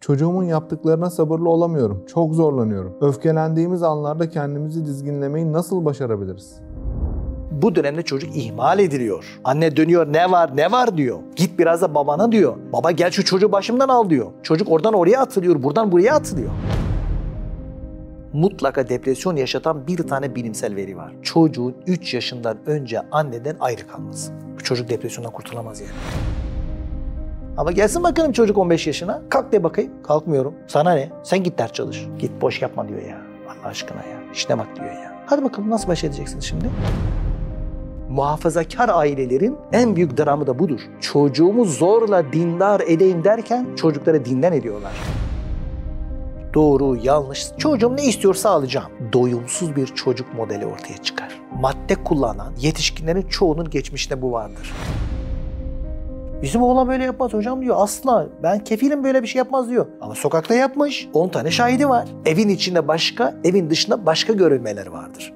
Çocuğumun yaptıklarına sabırlı olamıyorum. Çok zorlanıyorum. Öfkelendiğimiz anlarda kendimizi dizginlemeyi nasıl başarabiliriz? Bu dönemde çocuk ihmal ediliyor. Anne dönüyor ne var ne var diyor. Git biraz da babana diyor. Baba gel şu çocuğu başımdan al diyor. Çocuk oradan oraya atılıyor, buradan buraya atılıyor mutlaka depresyon yaşatan bir tane bilimsel veri var. Çocuğun 3 yaşından önce anneden ayrı kalması. Bu çocuk depresyondan kurtulamaz yani. Ama gelsin bakalım çocuk 15 yaşına. Kalk de bakayım. Kalkmıyorum. Sana ne? Sen git ders çalış. Git boş yapma diyor ya. Allah aşkına ya. İşine bak diyor ya. Hadi bakalım nasıl baş edeceksiniz şimdi? muhafazakar ailelerin en büyük dramı da budur. Çocuğumu zorla dindar edeyim derken çocuklara dinden ediyorlar. Doğru, yanlış, çocuğum ne istiyorsa alacağım. Doyumsuz bir çocuk modeli ortaya çıkar. Madde kullanan yetişkinlerin çoğunun geçmişinde bu vardır. Bizim oğlan böyle yapmaz hocam diyor. Asla. Ben kefilim böyle bir şey yapmaz diyor. Ama sokakta yapmış. 10 tane şahidi var. Evin içinde başka, evin dışında başka görülmeler vardır.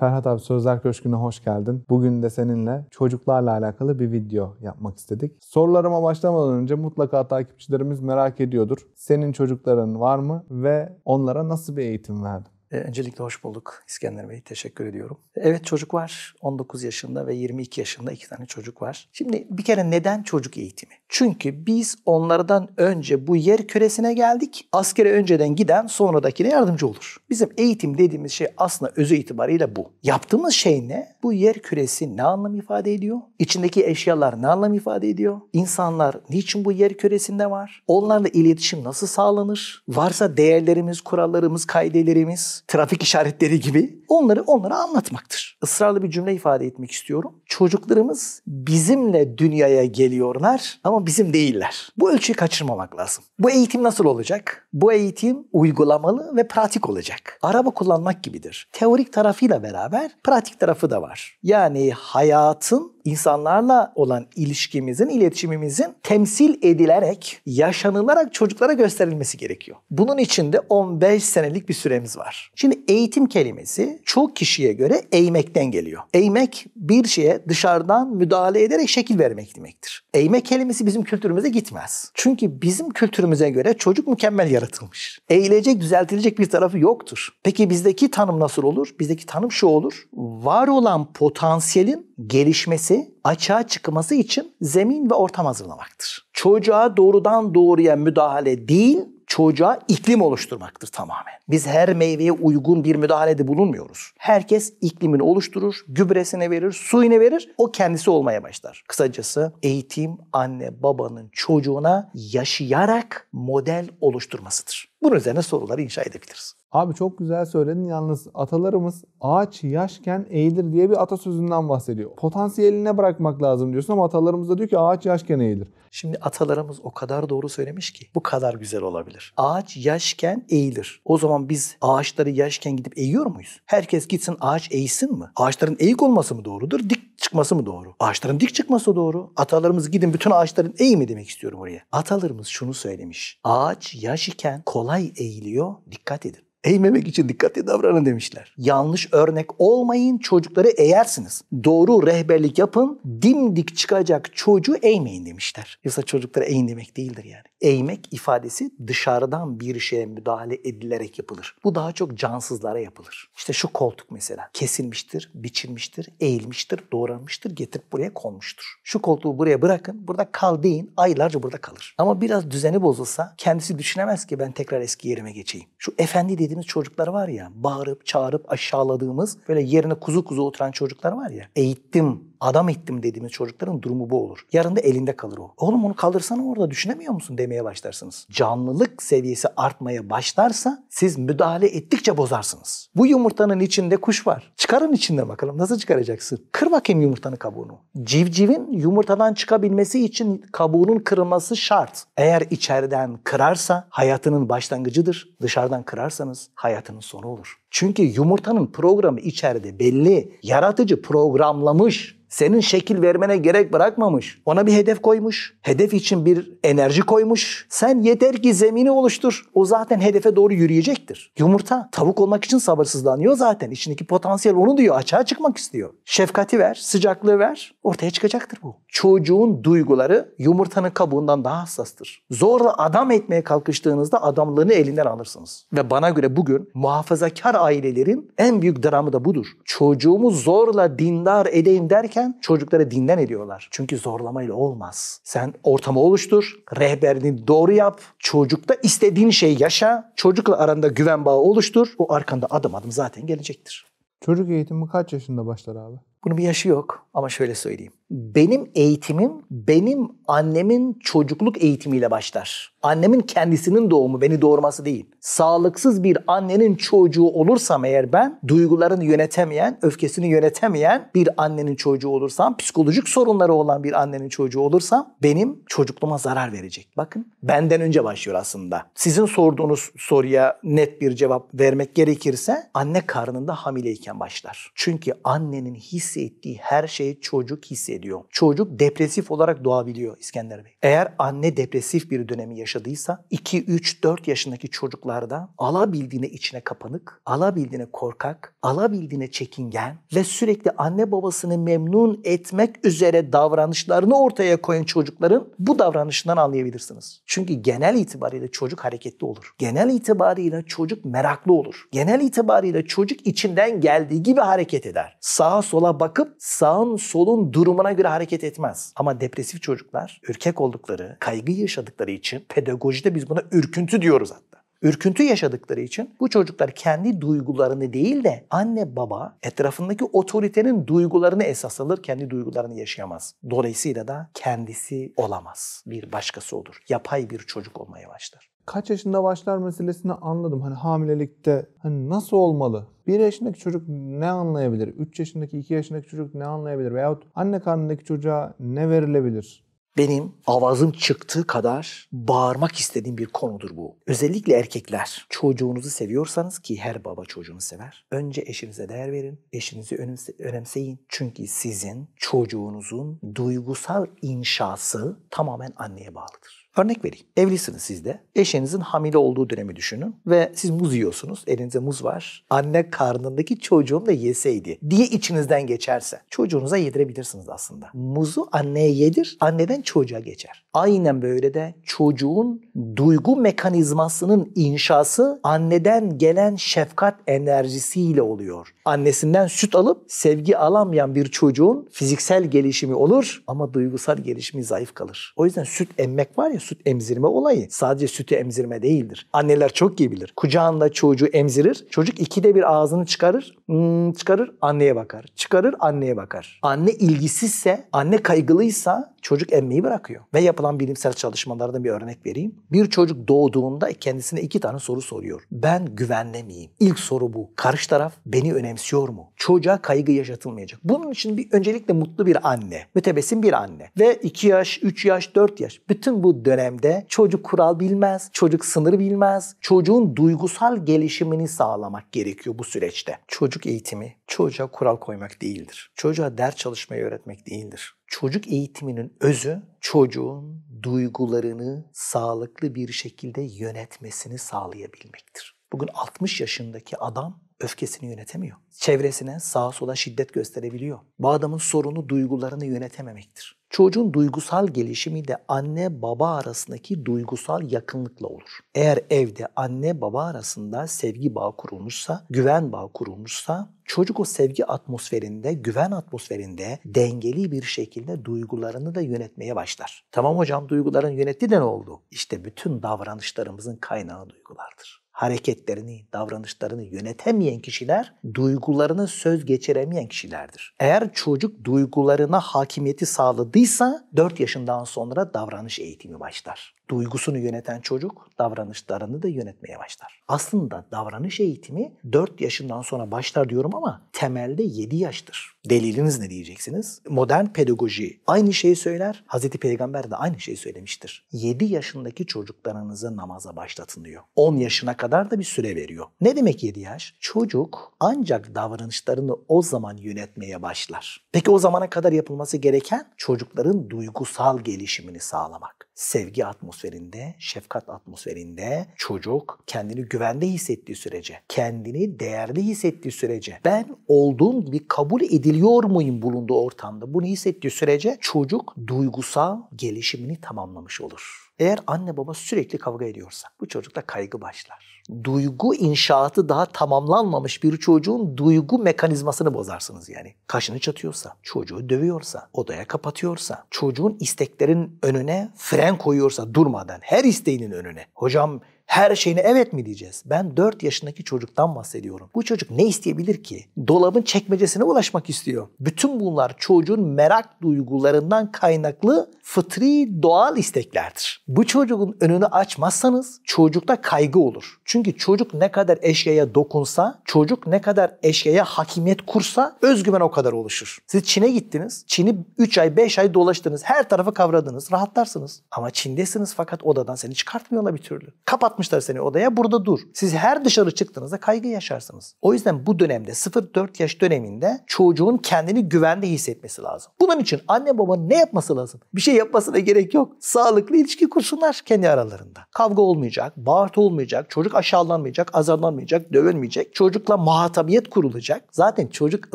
Ferhat abi Sözler Köşkü'ne hoş geldin. Bugün de seninle çocuklarla alakalı bir video yapmak istedik. Sorularıma başlamadan önce mutlaka takipçilerimiz merak ediyordur. Senin çocukların var mı ve onlara nasıl bir eğitim verdin? Ee, öncelikle hoş bulduk İskender Bey. Teşekkür ediyorum. Evet çocuk var. 19 yaşında ve 22 yaşında iki tane çocuk var. Şimdi bir kere neden çocuk eğitimi? Çünkü biz onlardan önce bu yer küresine geldik. Askere önceden giden sonradakine yardımcı olur. Bizim eğitim dediğimiz şey aslında özü itibariyle bu. Yaptığımız şey ne? Bu yer küresi ne anlam ifade ediyor? İçindeki eşyalar ne anlam ifade ediyor? İnsanlar niçin bu yer küresinde var? Onlarla iletişim nasıl sağlanır? Varsa değerlerimiz, kurallarımız, kaidelerimiz trafik işaretleri gibi onları onlara anlatmaktır. Israrlı bir cümle ifade etmek istiyorum. Çocuklarımız bizimle dünyaya geliyorlar ama bizim değiller. Bu ölçüyü kaçırmamak lazım. Bu eğitim nasıl olacak? Bu eğitim uygulamalı ve pratik olacak. Araba kullanmak gibidir. Teorik tarafıyla beraber pratik tarafı da var. Yani hayatın insanlarla olan ilişkimizin, iletişimimizin temsil edilerek, yaşanılarak çocuklara gösterilmesi gerekiyor. Bunun için de 15 senelik bir süremiz var. Şimdi eğitim kelimesi çoğu kişiye göre eğmekten geliyor. Eğmek bir şeye dışarıdan müdahale ederek şekil vermek demektir. Eğme kelimesi bizim kültürümüze gitmez. Çünkü bizim kültürümüze göre çocuk mükemmel yaratılmış. Eğilecek, düzeltilecek bir tarafı yoktur. Peki bizdeki tanım nasıl olur? Bizdeki tanım şu olur. Var olan potansiyelin gelişmesi, açığa çıkması için zemin ve ortam hazırlamaktır. Çocuğa doğrudan doğruya müdahale değil, çocuğa iklim oluşturmaktır tamamen. Biz her meyveye uygun bir müdahalede bulunmuyoruz. Herkes iklimini oluşturur, gübresine verir, suyunu verir, o kendisi olmaya başlar. Kısacası eğitim anne babanın çocuğuna yaşayarak model oluşturmasıdır. Bunun üzerine soruları inşa edebiliriz. Abi çok güzel söyledin yalnız atalarımız ağaç yaşken eğilir diye bir atasözünden bahsediyor. Potansiyeline bırakmak lazım diyorsun ama atalarımız da diyor ki ağaç yaşken eğilir. Şimdi atalarımız o kadar doğru söylemiş ki bu kadar güzel olabilir. Ağaç yaşken eğilir. O zaman biz ağaçları yaşken gidip eğiyor muyuz? Herkes gitsin ağaç eğsin mi? Ağaçların eğik olması mı doğrudur? Dik çıkması mı doğru? Ağaçların dik çıkması doğru. Atalarımız gidin bütün ağaçların eği mi demek istiyorum oraya. Atalarımız şunu söylemiş. Ağaç yaş iken kolay alay eğiliyor. Dikkat edin eğmemek için dikkatli davranın demişler. Yanlış örnek olmayın, çocukları eğersiniz. Doğru rehberlik yapın, dimdik çıkacak çocuğu eğmeyin demişler. Yoksa çocukları eğin demek değildir yani. Eğmek ifadesi dışarıdan bir şeye müdahale edilerek yapılır. Bu daha çok cansızlara yapılır. İşte şu koltuk mesela kesilmiştir, biçilmiştir, eğilmiştir, doğranmıştır, getirip buraya konmuştur. Şu koltuğu buraya bırakın, burada kal deyin, aylarca burada kalır. Ama biraz düzeni bozulsa kendisi düşünemez ki ben tekrar eski yerime geçeyim. Şu efendi dedi dediğimiz çocuklar var ya, bağırıp, çağırıp aşağıladığımız, böyle yerine kuzu kuzu oturan çocuklar var ya. Eğittim adam ettim dediğimiz çocukların durumu bu olur. Yarın da elinde kalır o. Oğlum onu kaldırsana orada düşünemiyor musun demeye başlarsınız. Canlılık seviyesi artmaya başlarsa siz müdahale ettikçe bozarsınız. Bu yumurtanın içinde kuş var. Çıkarın içinden bakalım nasıl çıkaracaksın? Kır bakayım yumurtanın kabuğunu. Civcivin yumurtadan çıkabilmesi için kabuğunun kırılması şart. Eğer içeriden kırarsa hayatının başlangıcıdır. Dışarıdan kırarsanız hayatının sonu olur. Çünkü yumurtanın programı içeride belli. Yaratıcı programlamış. Senin şekil vermene gerek bırakmamış. Ona bir hedef koymuş. Hedef için bir enerji koymuş. Sen yeter ki zemini oluştur. O zaten hedefe doğru yürüyecektir. Yumurta tavuk olmak için sabırsızlanıyor zaten. İçindeki potansiyel onu diyor. Açığa çıkmak istiyor. Şefkati ver, sıcaklığı ver. Ortaya çıkacaktır bu. Çocuğun duyguları yumurtanın kabuğundan daha hassastır. Zorla adam etmeye kalkıştığınızda adamlığını elinden alırsınız. Ve bana göre bugün muhafazakar ailelerin en büyük dramı da budur. Çocuğumu zorla dindar edeyim derken çocukları dinden ediyorlar. Çünkü zorlamayla olmaz. Sen ortamı oluştur, rehberini doğru yap, çocukta istediğin şeyi yaşa, çocukla aranda güven bağı oluştur. O arkanda adım adım zaten gelecektir. Çocuk eğitimi kaç yaşında başlar abi? Bunun bir yaşı yok ama şöyle söyleyeyim. Benim eğitimim benim annemin çocukluk eğitimiyle başlar. Annemin kendisinin doğumu, beni doğurması değil. Sağlıksız bir annenin çocuğu olursam eğer ben duygularını yönetemeyen, öfkesini yönetemeyen bir annenin çocuğu olursam, psikolojik sorunları olan bir annenin çocuğu olursam benim çocukluğuma zarar verecek. Bakın benden önce başlıyor aslında. Sizin sorduğunuz soruya net bir cevap vermek gerekirse anne karnında hamileyken başlar. Çünkü annenin his hissettiği her şeyi çocuk hissediyor. Çocuk depresif olarak doğabiliyor İskender Bey. Eğer anne depresif bir dönemi yaşadıysa 2, 3, 4 yaşındaki çocuklarda alabildiğine içine kapanık, alabildiğine korkak, alabildiğine çekingen ve sürekli anne babasını memnun etmek üzere davranışlarını ortaya koyan çocukların bu davranışından anlayabilirsiniz. Çünkü genel itibariyle çocuk hareketli olur. Genel itibariyle çocuk meraklı olur. Genel itibariyle çocuk içinden geldiği gibi hareket eder. Sağa sola bakıp sağın solun durumuna göre hareket etmez. Ama depresif çocuklar ürkek oldukları, kaygı yaşadıkları için pedagojide biz buna ürküntü diyoruz hatta ürküntü yaşadıkları için bu çocuklar kendi duygularını değil de anne baba etrafındaki otoritenin duygularını esas alır, kendi duygularını yaşayamaz. Dolayısıyla da kendisi olamaz. Bir başkası olur. Yapay bir çocuk olmaya başlar kaç yaşında başlar meselesini anladım. Hani hamilelikte hani nasıl olmalı? 1 yaşındaki çocuk ne anlayabilir? 3 yaşındaki, 2 yaşındaki çocuk ne anlayabilir? Veyahut anne karnındaki çocuğa ne verilebilir? Benim avazım çıktığı kadar bağırmak istediğim bir konudur bu. Özellikle erkekler. Çocuğunuzu seviyorsanız ki her baba çocuğunu sever. Önce eşinize değer verin. Eşinizi önemseyin. Çünkü sizin çocuğunuzun duygusal inşası tamamen anneye bağlıdır. Örnek vereyim. Evlisiniz siz de. Eşinizin hamile olduğu dönemi düşünün ve siz muz yiyorsunuz. elinize muz var. Anne karnındaki çocuğum da yeseydi diye içinizden geçerse çocuğunuza yedirebilirsiniz aslında. Muzu anneye yedir, anneden çocuğa geçer. Aynen böyle de çocuğun duygu mekanizmasının inşası anneden gelen şefkat enerjisiyle oluyor. Annesinden süt alıp sevgi alamayan bir çocuğun fiziksel gelişimi olur ama duygusal gelişimi zayıf kalır. O yüzden süt emmek var ya süt emzirme olayı sadece sütü emzirme değildir. Anneler çok iyi bilir. Kucağında çocuğu emzirir. Çocuk ikide bir ağzını çıkarır. Hmm, çıkarır anneye bakar. Çıkarır anneye bakar. Anne ilgisizse, anne kaygılıysa çocuk emmeyi bırakıyor. Ve yapılan bilimsel çalışmalardan bir örnek vereyim. Bir çocuk doğduğunda kendisine iki tane soru soruyor. Ben güvenle miyim? İlk soru bu. Karşı taraf beni önemsiyor mu? Çocuğa kaygı yaşatılmayacak. Bunun için bir öncelikle mutlu bir anne, mütebessim bir anne ve 2 yaş, 3 yaş, 4 yaş bütün bu dönem dönemde çocuk kural bilmez, çocuk sınır bilmez. Çocuğun duygusal gelişimini sağlamak gerekiyor bu süreçte. Çocuk eğitimi çocuğa kural koymak değildir. Çocuğa ders çalışmayı öğretmek değildir. Çocuk eğitiminin özü çocuğun duygularını sağlıklı bir şekilde yönetmesini sağlayabilmektir. Bugün 60 yaşındaki adam öfkesini yönetemiyor. Çevresine sağa sola şiddet gösterebiliyor. Bu adamın sorunu duygularını yönetememektir. Çocuğun duygusal gelişimi de anne baba arasındaki duygusal yakınlıkla olur. Eğer evde anne baba arasında sevgi bağı kurulmuşsa, güven bağı kurulmuşsa çocuk o sevgi atmosferinde, güven atmosferinde dengeli bir şekilde duygularını da yönetmeye başlar. Tamam hocam duyguların yönetti de ne oldu? İşte bütün davranışlarımızın kaynağı duygulardır hareketlerini, davranışlarını yönetemeyen kişiler duygularını söz geçiremeyen kişilerdir. Eğer çocuk duygularına hakimiyeti sağladıysa 4 yaşından sonra davranış eğitimi başlar duygusunu yöneten çocuk davranışlarını da yönetmeye başlar. Aslında davranış eğitimi 4 yaşından sonra başlar diyorum ama temelde 7 yaştır. Deliliniz ne diyeceksiniz? Modern pedagoji aynı şeyi söyler. Hazreti Peygamber de aynı şeyi söylemiştir. 7 yaşındaki çocuklarınızı namaza başlatın diyor. 10 yaşına kadar da bir süre veriyor. Ne demek 7 yaş? Çocuk ancak davranışlarını o zaman yönetmeye başlar. Peki o zamana kadar yapılması gereken çocukların duygusal gelişimini sağlamak sevgi atmosferinde, şefkat atmosferinde çocuk kendini güvende hissettiği sürece, kendini değerli hissettiği sürece, ben olduğum gibi kabul ediliyor muyum bulunduğu ortamda bunu hissettiği sürece çocuk duygusal gelişimini tamamlamış olur. Eğer anne baba sürekli kavga ediyorsa bu çocukta kaygı başlar duygu inşaatı daha tamamlanmamış bir çocuğun duygu mekanizmasını bozarsınız yani. Kaşını çatıyorsa, çocuğu dövüyorsa, odaya kapatıyorsa, çocuğun isteklerin önüne fren koyuyorsa durmadan her isteğinin önüne. Hocam her şeyine evet mi diyeceğiz? Ben 4 yaşındaki çocuktan bahsediyorum. Bu çocuk ne isteyebilir ki? Dolabın çekmecesine ulaşmak istiyor. Bütün bunlar çocuğun merak duygularından kaynaklı fıtri doğal isteklerdir. Bu çocuğun önünü açmazsanız çocukta kaygı olur. Çünkü çocuk ne kadar eşyaya dokunsa, çocuk ne kadar eşyaya hakimiyet kursa özgüven o kadar oluşur. Siz Çin'e gittiniz. Çin'i 3 ay 5 ay dolaştınız. Her tarafı kavradınız. Rahatlarsınız. Ama Çin'desiniz fakat odadan seni çıkartmıyorlar bir türlü. Kapat atmışlar seni odaya burada dur. Siz her dışarı çıktığınızda kaygı yaşarsınız. O yüzden bu dönemde 0-4 yaş döneminde çocuğun kendini güvende hissetmesi lazım. Bunun için anne babanın ne yapması lazım? Bir şey yapmasına gerek yok. Sağlıklı ilişki kursunlar kendi aralarında. Kavga olmayacak, bağırtı olmayacak, çocuk aşağılanmayacak, azarlanmayacak, dövülmeyecek. Çocukla muhatabiyet kurulacak. Zaten çocuk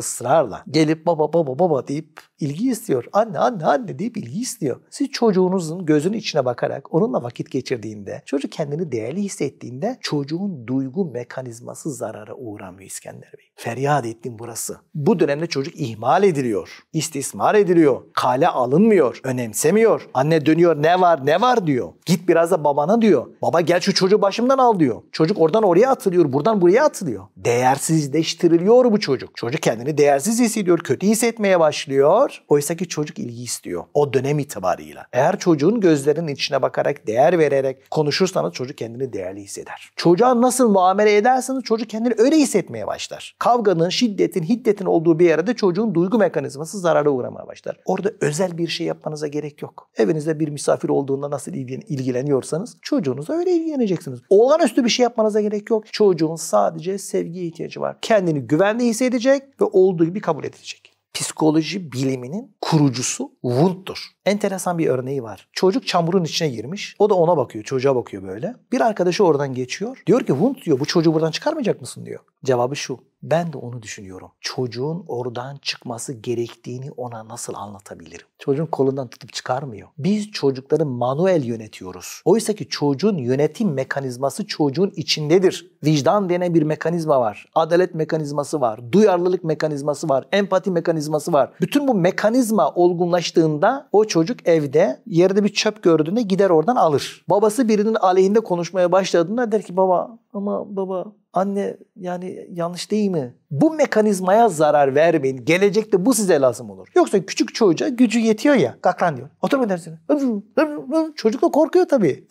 ısrarla gelip baba baba baba deyip ilgi istiyor. Anne anne anne deyip ilgi istiyor. Siz çocuğunuzun gözünün içine bakarak onunla vakit geçirdiğinde çocuk kendini değer şüpheli hissettiğinde çocuğun duygu mekanizması zarara uğramıyor İskender Bey. Feryat ettim burası. Bu dönemde çocuk ihmal ediliyor. istismar ediliyor. Kale alınmıyor. Önemsemiyor. Anne dönüyor ne var ne var diyor. Git biraz da babana diyor. Baba gel şu çocuğu başımdan al diyor. Çocuk oradan oraya atılıyor. Buradan buraya atılıyor. Değersizleştiriliyor bu çocuk. Çocuk kendini değersiz hissediyor. Kötü hissetmeye başlıyor. Oysa ki çocuk ilgi istiyor. O dönem itibarıyla. Eğer çocuğun gözlerinin içine bakarak, değer vererek konuşursanız çocuk kendini kendini değerli hisseder. Çocuğa nasıl muamele ederseniz çocuk kendini öyle hissetmeye başlar. Kavganın, şiddetin, hiddetin olduğu bir yerde çocuğun duygu mekanizması zarara uğramaya başlar. Orada özel bir şey yapmanıza gerek yok. Evinizde bir misafir olduğunda nasıl ilgileniyorsanız çocuğunuzla öyle ilgileneceksiniz. Olağanüstü bir şey yapmanıza gerek yok. Çocuğun sadece sevgiye ihtiyacı var. Kendini güvende hissedecek ve olduğu gibi kabul edilecek psikoloji biliminin kurucusu Wundt'tur. Enteresan bir örneği var. Çocuk çamurun içine girmiş. O da ona bakıyor, çocuğa bakıyor böyle. Bir arkadaşı oradan geçiyor. Diyor ki Wundt diyor bu çocuğu buradan çıkarmayacak mısın diyor. Cevabı şu. Ben de onu düşünüyorum. Çocuğun oradan çıkması gerektiğini ona nasıl anlatabilirim? Çocuğun kolundan tutup çıkarmıyor. Biz çocukları manuel yönetiyoruz. Oysa ki çocuğun yönetim mekanizması çocuğun içindedir. Vicdan denen bir mekanizma var. Adalet mekanizması var. Duyarlılık mekanizması var. Empati mekanizması var. Bütün bu mekanizma olgunlaştığında o çocuk evde yerde bir çöp gördüğünde gider oradan alır. Babası birinin aleyhinde konuşmaya başladığında der ki baba ama baba anne yani yanlış değil mi? Bu mekanizmaya zarar vermeyin. Gelecekte bu size lazım olur. Yoksa küçük çocuğa gücü yetiyor ya. kalkan diyor. Oturma dersine. Çocuk da korkuyor tabii.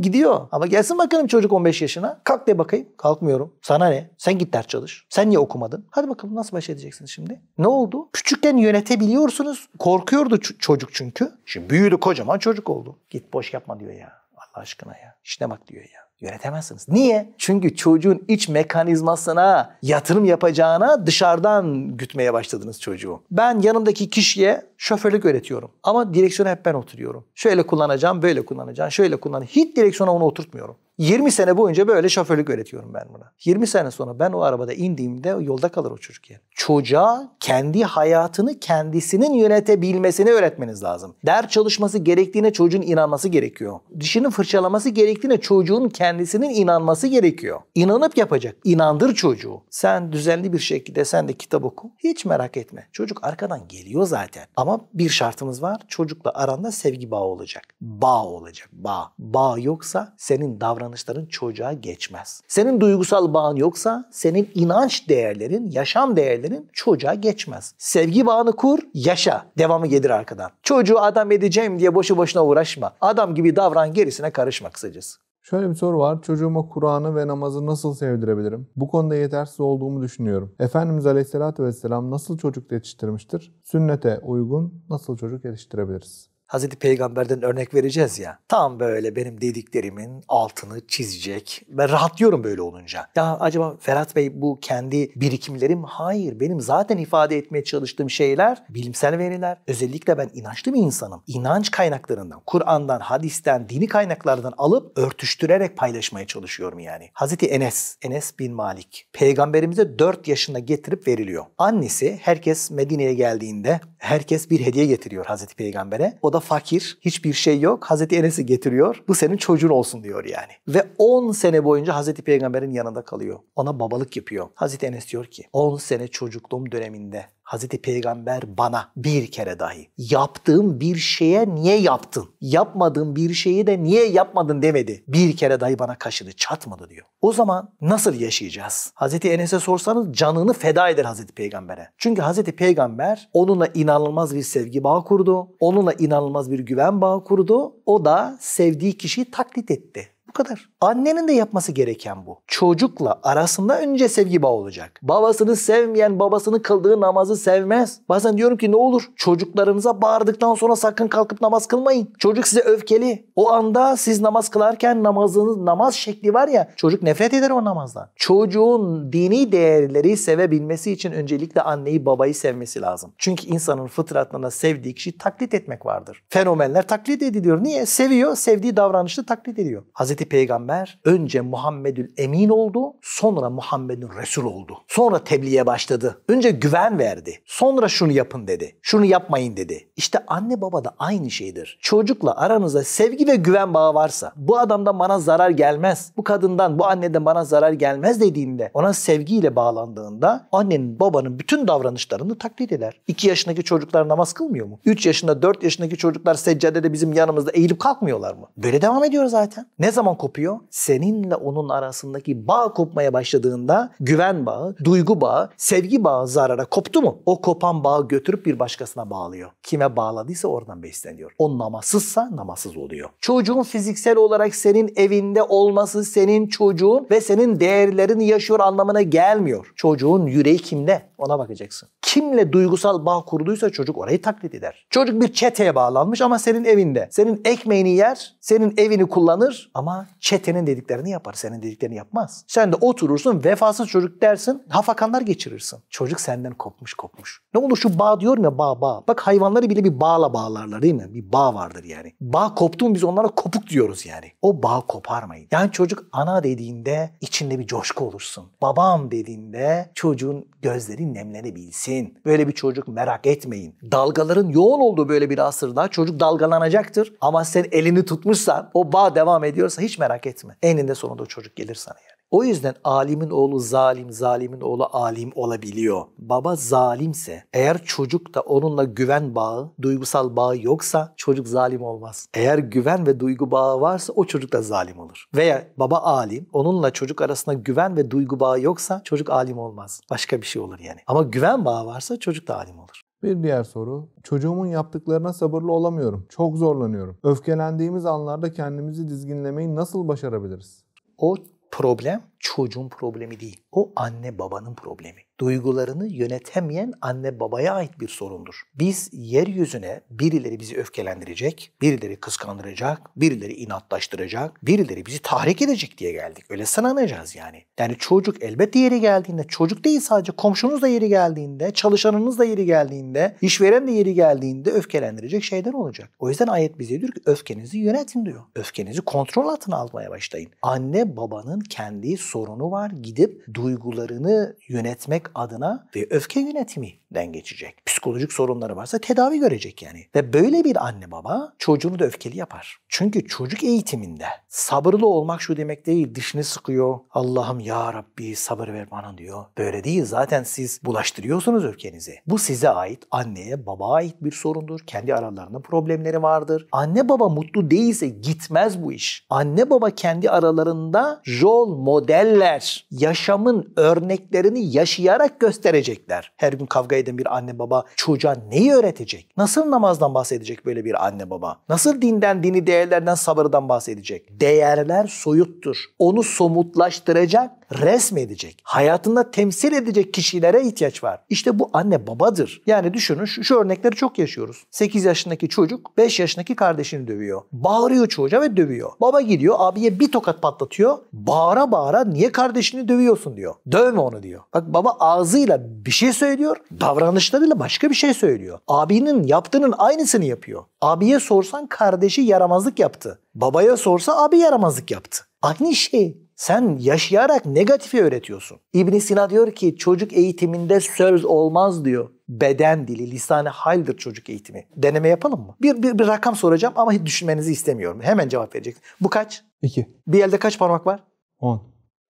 Gidiyor. Ama gelsin bakalım çocuk 15 yaşına. Kalk de bakayım. Kalkmıyorum. Sana ne? Sen git ders çalış. Sen niye okumadın? Hadi bakalım nasıl baş edeceksin şimdi? Ne oldu? Küçükken yönetebiliyorsunuz. Korkuyordu çocuk çünkü. Şimdi büyüdü kocaman çocuk oldu. Git boş yapma diyor ya. Allah aşkına ya. İşine bak diyor ya. Yönetemezsiniz. Niye? Çünkü çocuğun iç mekanizmasına yatırım yapacağına dışarıdan gütmeye başladınız çocuğu. Ben yanımdaki kişiye şoförlük öğretiyorum. Ama direksiyona hep ben oturuyorum. Şöyle kullanacağım, böyle kullanacağım, şöyle kullan. Hiç direksiyona onu oturtmuyorum. 20 sene boyunca böyle şoförlük öğretiyorum ben buna. 20 sene sonra ben o arabada indiğimde yolda kalır o çocuk yani. Çocuğa kendi hayatını kendisinin yönetebilmesini öğretmeniz lazım. Ders çalışması gerektiğine çocuğun inanması gerekiyor. Dişinin fırçalaması gerektiğine çocuğun kendisinin inanması gerekiyor. İnanıp yapacak. İnandır çocuğu. Sen düzenli bir şekilde sen de kitap oku. Hiç merak etme. Çocuk arkadan geliyor zaten. Ama bir şartımız var. Çocukla aranda sevgi bağı olacak. Bağ olacak. Bağ. Bağ yoksa senin davranışın davranışların çocuğa geçmez. Senin duygusal bağın yoksa senin inanç değerlerin, yaşam değerlerin çocuğa geçmez. Sevgi bağını kur, yaşa. Devamı gelir arkadan. Çocuğu adam edeceğim diye boşu boşuna uğraşma. Adam gibi davran gerisine karışma kısacası. Şöyle bir soru var. Çocuğuma Kur'an'ı ve namazı nasıl sevdirebilirim? Bu konuda yetersiz olduğumu düşünüyorum. Efendimiz Aleyhisselatü Vesselam nasıl çocuk yetiştirmiştir? Sünnete uygun nasıl çocuk yetiştirebiliriz? Hazreti Peygamber'den örnek vereceğiz ya. Tam böyle benim dediklerimin altını çizecek. Ben rahatlıyorum böyle olunca. Ya acaba Ferhat Bey bu kendi birikimlerim? Hayır. Benim zaten ifade etmeye çalıştığım şeyler bilimsel veriler. Özellikle ben inançlı bir insanım. İnanç kaynaklarından, Kur'an'dan, hadisten, dini kaynaklardan alıp örtüştürerek paylaşmaya çalışıyorum yani. Hazreti Enes, Enes bin Malik. Peygamberimize 4 yaşında getirip veriliyor. Annesi herkes Medine'ye geldiğinde herkes bir hediye getiriyor Hazreti Peygamber'e. O da fakir, hiçbir şey yok. Hazreti Enes'i getiriyor. Bu senin çocuğun olsun diyor yani. Ve 10 sene boyunca Hazreti Peygamber'in yanında kalıyor. Ona babalık yapıyor. Hazreti Enes diyor ki 10 sene çocukluğum döneminde Hazreti Peygamber bana bir kere dahi yaptığım bir şeye niye yaptın? Yapmadığım bir şeyi de niye yapmadın demedi. Bir kere dahi bana kaşını çatmadı diyor. O zaman nasıl yaşayacağız? Hazreti Enes'e sorsanız canını feda eder Hazreti Peygamber'e. Çünkü Hazreti Peygamber onunla inanılmaz bir sevgi bağı kurdu. Onunla inanılmaz bir güven bağı kurdu. O da sevdiği kişiyi taklit etti. Bu kadar. Annenin de yapması gereken bu. Çocukla arasında önce sevgi bağı olacak. Babasını sevmeyen babasını kıldığı namazı sevmez. Bazen diyorum ki ne olur çocuklarınıza bağırdıktan sonra sakın kalkıp namaz kılmayın. Çocuk size öfkeli. O anda siz namaz kılarken namazınız namaz şekli var ya çocuk nefret eder o namazdan. Çocuğun dini değerleri sevebilmesi için öncelikle anneyi babayı sevmesi lazım. Çünkü insanın fıtratına sevdiği kişiyi taklit etmek vardır. Fenomenler taklit ediliyor. Niye? Seviyor, sevdiği davranışı taklit ediyor. Hazreti Hazreti Peygamber önce Muhammedül Emin oldu, sonra Muhammed'in Resul oldu. Sonra tebliğe başladı. Önce güven verdi. Sonra şunu yapın dedi. Şunu yapmayın dedi. İşte anne baba da aynı şeydir. Çocukla aranızda sevgi ve güven bağı varsa, bu adamdan bana zarar gelmez, bu kadından, bu anneden bana zarar gelmez dediğinde, ona sevgiyle bağlandığında annenin, babanın bütün davranışlarını taklit eder. 2 yaşındaki çocuklar namaz kılmıyor mu? 3 yaşında, 4 yaşındaki çocuklar seccadede bizim yanımızda eğilip kalkmıyorlar mı? Böyle devam ediyor zaten. Ne zaman zaman kopuyor? Seninle onun arasındaki bağ kopmaya başladığında güven bağı, duygu bağı, sevgi bağı zarara koptu mu? O kopan bağı götürüp bir başkasına bağlıyor. Kime bağladıysa oradan besleniyor. O namasızsa namasız oluyor. Çocuğun fiziksel olarak senin evinde olması senin çocuğun ve senin değerlerini yaşıyor anlamına gelmiyor. Çocuğun yüreği kimde? Ona bakacaksın. Kimle duygusal bağ kurduysa çocuk orayı taklit eder. Çocuk bir çeteye bağlanmış ama senin evinde. Senin ekmeğini yer, senin evini kullanır ama çetenin dediklerini yapar. Senin dediklerini yapmaz. Sen de oturursun vefasız çocuk dersin. Hafakanlar geçirirsin. Çocuk senden kopmuş kopmuş. Ne olur şu bağ diyor ya bağ bağ. Bak hayvanları bile bir bağla bağlarlar değil mi? Bir bağ vardır yani. Bağ koptu mu biz onlara kopuk diyoruz yani. O bağ koparmayın. Yani çocuk ana dediğinde içinde bir coşku olursun. Babam dediğinde çocuğun gözleri nemlenebilsin. Böyle bir çocuk merak etmeyin. Dalgaların yoğun olduğu böyle bir asırda çocuk dalgalanacaktır. Ama sen elini tutmuşsan o bağ devam ediyorsa hiç hiç merak etme. Eninde sonunda o çocuk gelir sana yani. O yüzden alimin oğlu zalim, zalimin oğlu alim olabiliyor. Baba zalimse, eğer çocuk da onunla güven bağı, duygusal bağı yoksa çocuk zalim olmaz. Eğer güven ve duygu bağı varsa o çocuk da zalim olur. Veya baba alim, onunla çocuk arasında güven ve duygu bağı yoksa çocuk alim olmaz. Başka bir şey olur yani. Ama güven bağı varsa çocuk da alim olur. Bir diğer soru. Çocuğumun yaptıklarına sabırlı olamıyorum. Çok zorlanıyorum. Öfkelendiğimiz anlarda kendimizi dizginlemeyi nasıl başarabiliriz? O problem çocuğun problemi değil. O anne babanın problemi. Duygularını yönetemeyen anne babaya ait bir sorundur. Biz yeryüzüne birileri bizi öfkelendirecek, birileri kıskandıracak, birileri inatlaştıracak, birileri bizi tahrik edecek diye geldik. Öyle sananacağız yani. Yani çocuk elbette yeri geldiğinde, çocuk değil sadece komşunuz da yeri geldiğinde, çalışanınız da yeri geldiğinde, işveren de yeri geldiğinde öfkelendirecek şeyler olacak. O yüzden ayet bize diyor ki öfkenizi yönetin diyor. Öfkenizi kontrol altına almaya başlayın. Anne babanın kendi sorunu var. Gidip duygularını yönetmek adına ve öfke yönetimi den geçecek. Psikolojik sorunları varsa tedavi görecek yani. Ve böyle bir anne baba çocuğunu da öfkeli yapar. Çünkü çocuk eğitiminde sabırlı olmak şu demek değil. Dişini sıkıyor. Allah'ım ya Rabbi sabır ver bana diyor. Böyle değil. Zaten siz bulaştırıyorsunuz öfkenizi. Bu size ait, anneye, babaya ait bir sorundur. Kendi aralarında problemleri vardır. Anne baba mutlu değilse gitmez bu iş. Anne baba kendi aralarında rol modeller, yaşamın örneklerini yaşayarak gösterecekler. Her gün kavga düzeydin bir anne baba çocuğa neyi öğretecek? Nasıl namazdan bahsedecek böyle bir anne baba? Nasıl dinden, dini değerlerden, sabırdan bahsedecek? Değerler soyuttur. Onu somutlaştıracak resmedecek, hayatında temsil edecek kişilere ihtiyaç var. İşte bu anne babadır. Yani düşünün şu, şu örnekleri çok yaşıyoruz. 8 yaşındaki çocuk 5 yaşındaki kardeşini dövüyor. Bağırıyor çocuğa ve dövüyor. Baba gidiyor abiye bir tokat patlatıyor. Bağıra bağıra niye kardeşini dövüyorsun diyor. Dövme onu diyor. Bak baba ağzıyla bir şey söylüyor. Davranışlarıyla başka bir şey söylüyor. Abinin yaptığının aynısını yapıyor. Abiye sorsan kardeşi yaramazlık yaptı. Babaya sorsa abi yaramazlık yaptı. Aynı şey. Sen yaşayarak negatifi öğretiyorsun. İbn Sina diyor ki çocuk eğitiminde söz olmaz diyor. Beden dili, lisan haldir çocuk eğitimi. Deneme yapalım mı? Bir, bir, bir rakam soracağım ama hiç düşünmenizi istemiyorum. Hemen cevap vereceksin. Bu kaç? İki. Bir elde kaç parmak var? On.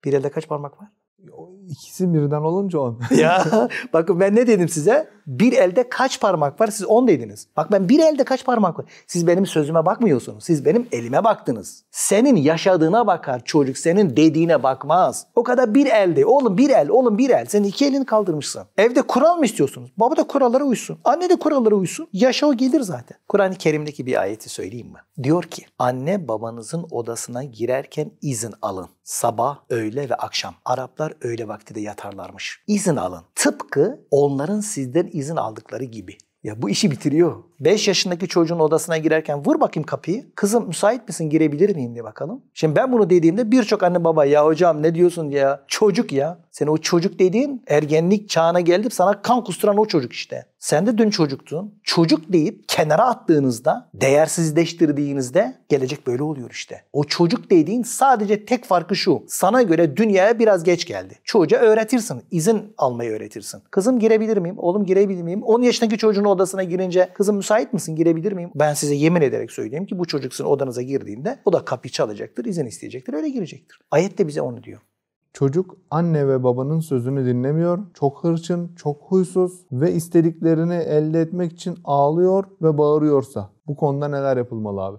Bir elde kaç parmak var? ikisi birden olunca on. ya bakın ben ne dedim size? Bir elde kaç parmak var? Siz on dediniz. Bak ben bir elde kaç parmak var? Siz benim sözüme bakmıyorsunuz. Siz benim elime baktınız. Senin yaşadığına bakar çocuk. Senin dediğine bakmaz. O kadar bir elde. Oğlum bir el, oğlum bir el. Sen iki elini kaldırmışsın. Evde kural mı istiyorsunuz? Baba da kurallara uysun. Anne de kurallara uysun. Yaşa o gelir zaten. Kur'an-ı Kerim'deki bir ayeti söyleyeyim mi? Diyor ki anne babanızın odasına girerken izin alın. Sabah, öğle ve akşam. Araplar öğle ve vakti de yatarlarmış. İzin alın. Tıpkı onların sizden izin aldıkları gibi. Ya bu işi bitiriyor. 5 yaşındaki çocuğun odasına girerken vur bakayım kapıyı. Kızım müsait misin girebilir miyim diye bakalım. Şimdi ben bunu dediğimde birçok anne baba ya hocam ne diyorsun ya çocuk ya. Sen o çocuk dediğin ergenlik çağına gelip sana kan kusturan o çocuk işte. Sen de dün çocuktun. Çocuk deyip kenara attığınızda, değersizleştirdiğinizde gelecek böyle oluyor işte. O çocuk dediğin sadece tek farkı şu. Sana göre dünyaya biraz geç geldi. Çocuğa öğretirsin. izin almayı öğretirsin. Kızım girebilir miyim? Oğlum girebilir miyim? 10 yaşındaki çocuğun odasına girince kızım müsait misin girebilir miyim? Ben size yemin ederek söyleyeyim ki bu çocuk sizin odanıza girdiğinde o da kapıyı çalacaktır, izin isteyecektir, öyle girecektir. Ayet de bize onu diyor. Çocuk anne ve babanın sözünü dinlemiyor, çok hırçın, çok huysuz ve istediklerini elde etmek için ağlıyor ve bağırıyorsa bu konuda neler yapılmalı abi?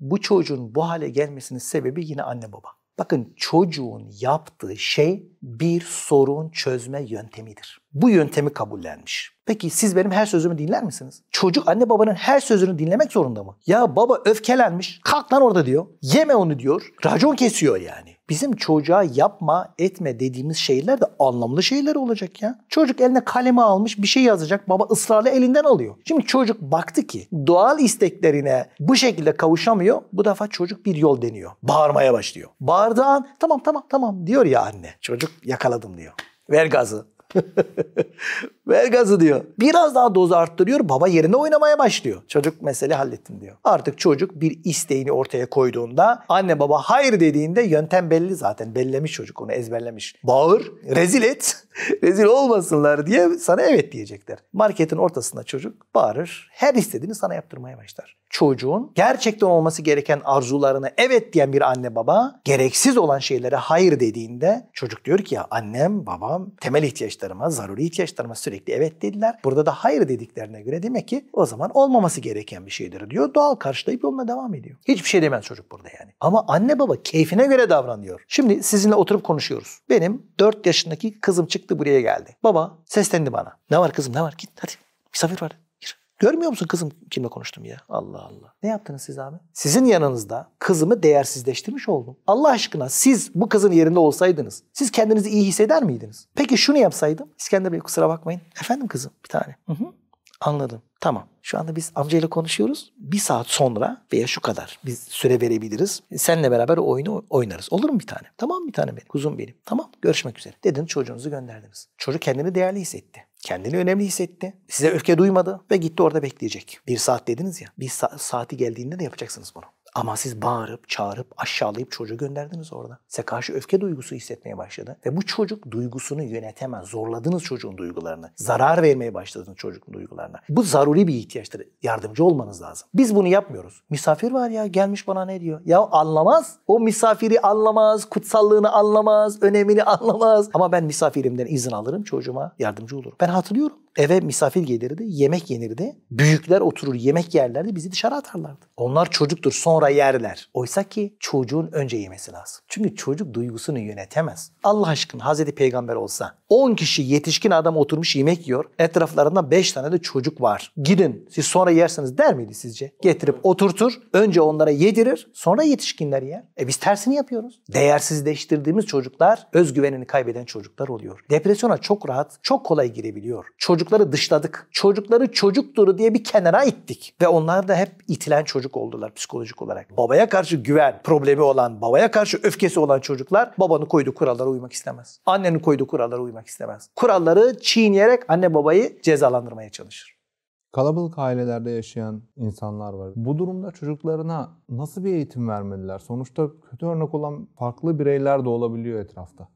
Bu çocuğun bu hale gelmesinin sebebi yine anne baba. Bakın çocuğun yaptığı şey bir sorun çözme yöntemidir. Bu yöntemi kabullenmiş. Peki siz benim her sözümü dinler misiniz? Çocuk anne babanın her sözünü dinlemek zorunda mı? Ya baba öfkelenmiş. Kalk lan orada diyor. Yeme onu diyor. Racon kesiyor yani bizim çocuğa yapma, etme dediğimiz şeyler de anlamlı şeyler olacak ya. Çocuk eline kalemi almış bir şey yazacak. Baba ısrarla elinden alıyor. Şimdi çocuk baktı ki doğal isteklerine bu şekilde kavuşamıyor. Bu defa çocuk bir yol deniyor. Bağırmaya başlıyor. Bağırdığın tamam tamam tamam diyor ya anne. Çocuk yakaladım diyor. Ver gazı. Ver gazı diyor. Biraz daha dozu arttırıyor. Baba yerine oynamaya başlıyor. Çocuk mesele hallettim diyor. Artık çocuk bir isteğini ortaya koyduğunda anne baba hayır dediğinde yöntem belli zaten. Bellemiş çocuk onu ezberlemiş. Bağır, rezil et. rezil olmasınlar diye sana evet diyecekler. Marketin ortasında çocuk bağırır, her istediğini sana yaptırmaya başlar. Çocuğun gerçekten olması gereken arzularına evet diyen bir anne baba, gereksiz olan şeylere hayır dediğinde çocuk diyor ki ya annem, babam temel ihtiyaçlarıma, zaruri ihtiyaçlarıma sürekli evet dediler. Burada da hayır dediklerine göre demek ki o zaman olmaması gereken bir şeydir diyor. Doğal karşılayıp yoluna devam ediyor. Hiçbir şey demez çocuk burada yani. Ama anne baba keyfine göre davranıyor. Şimdi sizinle oturup konuşuyoruz. Benim 4 yaşındaki kızım çıktı çıktı buraya geldi. Baba seslendi bana. Ne var kızım ne var git hadi misafir var. Gir. Görmüyor musun kızım kimle konuştum ya? Allah Allah. Ne yaptınız siz abi? Sizin yanınızda kızımı değersizleştirmiş oldum. Allah aşkına siz bu kızın yerinde olsaydınız siz kendinizi iyi hisseder miydiniz? Peki şunu yapsaydım İskender Bey kusura bakmayın. Efendim kızım bir tane. Hı hı. Anladım. Tamam. Şu anda biz amcayla konuşuyoruz. Bir saat sonra veya şu kadar biz süre verebiliriz. Seninle beraber oyunu oynarız. Olur mu bir tane? Tamam bir tane benim. Kuzum benim. Tamam görüşmek üzere. Dedin çocuğunuzu gönderdiniz. Çocuk kendini değerli hissetti. Kendini önemli hissetti. Size öfke duymadı ve gitti orada bekleyecek. Bir saat dediniz ya. Bir sa- saati geldiğinde de yapacaksınız bunu. Ama siz bağırıp, çağırıp, aşağılayıp çocuğu gönderdiniz orada. Size karşı öfke duygusu hissetmeye başladı. Ve bu çocuk duygusunu yönetemez. Zorladınız çocuğun duygularını. Zarar vermeye başladınız çocuğun duygularına. Bu zaruri bir ihtiyaçtır. Yardımcı olmanız lazım. Biz bunu yapmıyoruz. Misafir var ya gelmiş bana ne diyor? Ya anlamaz. O misafiri anlamaz, kutsallığını anlamaz, önemini anlamaz. Ama ben misafirimden izin alırım çocuğuma yardımcı olurum. Ben hatırlıyorum. Eve misafir gelirdi, yemek yenirdi. Büyükler oturur yemek yerlerdi, bizi dışarı atarlardı. Onlar çocuktur, sonra yerler. Oysa ki çocuğun önce yemesi lazım. Çünkü çocuk duygusunu yönetemez. Allah aşkına Hazreti Peygamber olsa 10 kişi yetişkin adam oturmuş yemek yiyor. Etraflarında 5 tane de çocuk var. Gidin siz sonra yerseniz der miydi sizce? Getirip oturtur. Önce onlara yedirir. Sonra yetişkinler yer. E biz tersini yapıyoruz. Değersizleştirdiğimiz çocuklar özgüvenini kaybeden çocuklar oluyor. Depresyona çok rahat, çok kolay girebiliyor. Çocukları dışladık. Çocukları çocuktur diye bir kenara ittik. Ve onlar da hep itilen çocuk oldular psikolojik olarak. Babaya karşı güven problemi olan, babaya karşı öfkesi olan çocuklar babanın koyduğu kurallara uymak istemez. Annenin koyduğu kurallara uymak ayrılmak istemez. Kuralları çiğneyerek anne babayı cezalandırmaya çalışır. Kalabalık ailelerde yaşayan insanlar var. Bu durumda çocuklarına nasıl bir eğitim vermeliler? Sonuçta kötü örnek olan farklı bireyler de olabiliyor etrafta.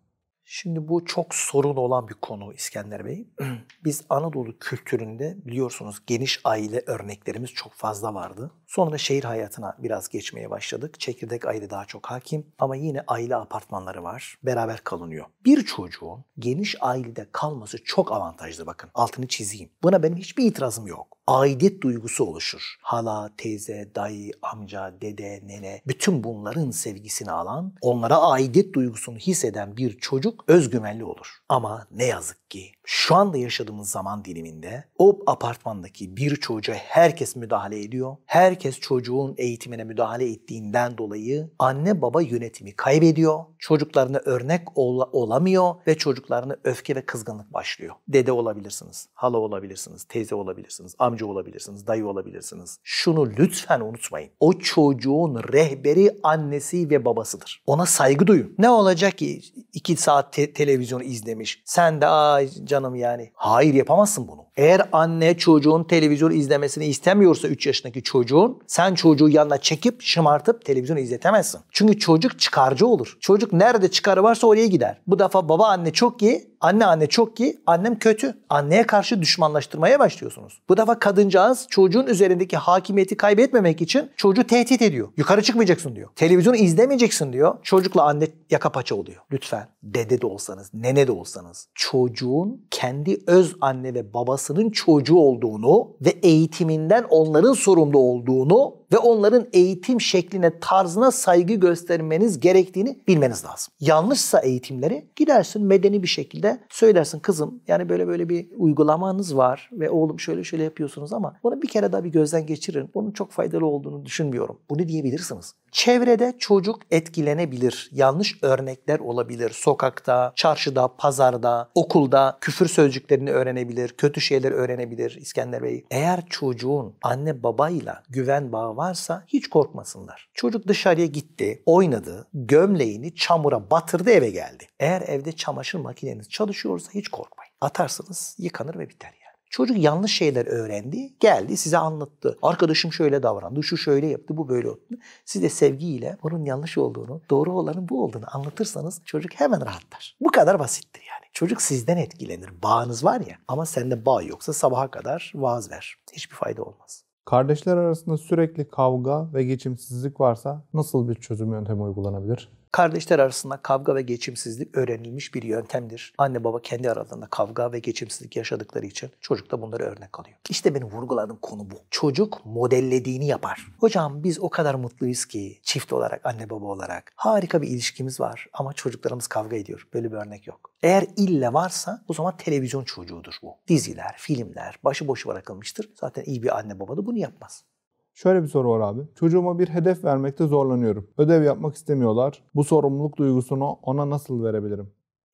Şimdi bu çok sorun olan bir konu İskender Bey. Biz Anadolu kültüründe biliyorsunuz geniş aile örneklerimiz çok fazla vardı. Sonra şehir hayatına biraz geçmeye başladık. Çekirdek aile daha çok hakim ama yine aile apartmanları var. Beraber kalınıyor. Bir çocuğun geniş ailede kalması çok avantajlı bakın. Altını çizeyim. Buna benim hiçbir itirazım yok. Aidiyet duygusu oluşur. Hala, teyze, dayı, amca, dede, nene bütün bunların sevgisini alan, onlara aidiyet duygusunu hisseden bir çocuk özgüvenli olur. Ama ne yazık ki şu anda yaşadığımız zaman diliminde o apartmandaki bir çocuğa herkes müdahale ediyor. Herkes çocuğun eğitimine müdahale ettiğinden dolayı anne baba yönetimi kaybediyor. Çocuklarına örnek ol- olamıyor ve çocuklarına öfke ve kızgınlık başlıyor. Dede olabilirsiniz, hala olabilirsiniz, teyze olabilirsiniz, amca olabilirsiniz, dayı olabilirsiniz. Şunu lütfen unutmayın. O çocuğun rehberi annesi ve babasıdır. Ona saygı duyun. Ne olacak ki iki saat te- televizyon izlemiş. Sen de aa can canım yani. Hayır yapamazsın bunu. Eğer anne çocuğun televizyon izlemesini istemiyorsa 3 yaşındaki çocuğun sen çocuğu yanına çekip şımartıp televizyon izletemezsin. Çünkü çocuk çıkarcı olur. Çocuk nerede çıkarı varsa oraya gider. Bu defa baba anne çok iyi Anne anne çok iyi, annem kötü. Anneye karşı düşmanlaştırmaya başlıyorsunuz. Bu defa kadıncağız çocuğun üzerindeki hakimiyeti kaybetmemek için çocuğu tehdit ediyor. Yukarı çıkmayacaksın diyor. Televizyonu izlemeyeceksin diyor. Çocukla anne yaka paça oluyor. Lütfen dede de olsanız, nene de olsanız çocuğun kendi öz anne ve babasının çocuğu olduğunu ve eğitiminden onların sorumlu olduğunu ve onların eğitim şekline, tarzına saygı göstermeniz gerektiğini bilmeniz lazım. Yanlışsa eğitimleri gidersin medeni bir şekilde söylersin kızım yani böyle böyle bir uygulamanız var ve oğlum şöyle şöyle yapıyorsunuz ama bunu bir kere daha bir gözden geçirin. Bunun çok faydalı olduğunu düşünmüyorum. Bunu diyebilirsiniz. Çevrede çocuk etkilenebilir. Yanlış örnekler olabilir. Sokakta, çarşıda, pazarda, okulda küfür sözcüklerini öğrenebilir, kötü şeyler öğrenebilir İskender Bey. Eğer çocuğun anne babayla güven bağı varsa hiç korkmasınlar. Çocuk dışarıya gitti, oynadı, gömleğini çamura batırdı eve geldi. Eğer evde çamaşır makineniz çalışıyorsa hiç korkmayın. Atarsınız yıkanır ve biter. Çocuk yanlış şeyler öğrendi. Geldi size anlattı. Arkadaşım şöyle davrandı, şu şöyle yaptı, bu böyle oldu. Siz de sevgiyle bunun yanlış olduğunu, doğru olanın bu olduğunu anlatırsanız çocuk hemen rahatlar. Bu kadar basittir yani. Çocuk sizden etkilenir. Bağınız var ya ama sende bağ yoksa sabaha kadar vaaz ver. Hiçbir fayda olmaz. Kardeşler arasında sürekli kavga ve geçimsizlik varsa nasıl bir çözüm yöntemi uygulanabilir? Kardeşler arasında kavga ve geçimsizlik öğrenilmiş bir yöntemdir. Anne baba kendi aralarında kavga ve geçimsizlik yaşadıkları için çocuk da bunları örnek alıyor. İşte benim vurguladığım konu bu. Çocuk modellediğini yapar. Hocam biz o kadar mutluyuz ki çift olarak anne baba olarak harika bir ilişkimiz var ama çocuklarımız kavga ediyor. Böyle bir örnek yok. Eğer ille varsa o zaman televizyon çocuğudur bu. Diziler, filmler başıboş bırakılmıştır. Zaten iyi bir anne baba da bunu yapmaz. Şöyle bir soru var abi. Çocuğuma bir hedef vermekte zorlanıyorum. Ödev yapmak istemiyorlar. Bu sorumluluk duygusunu ona nasıl verebilirim?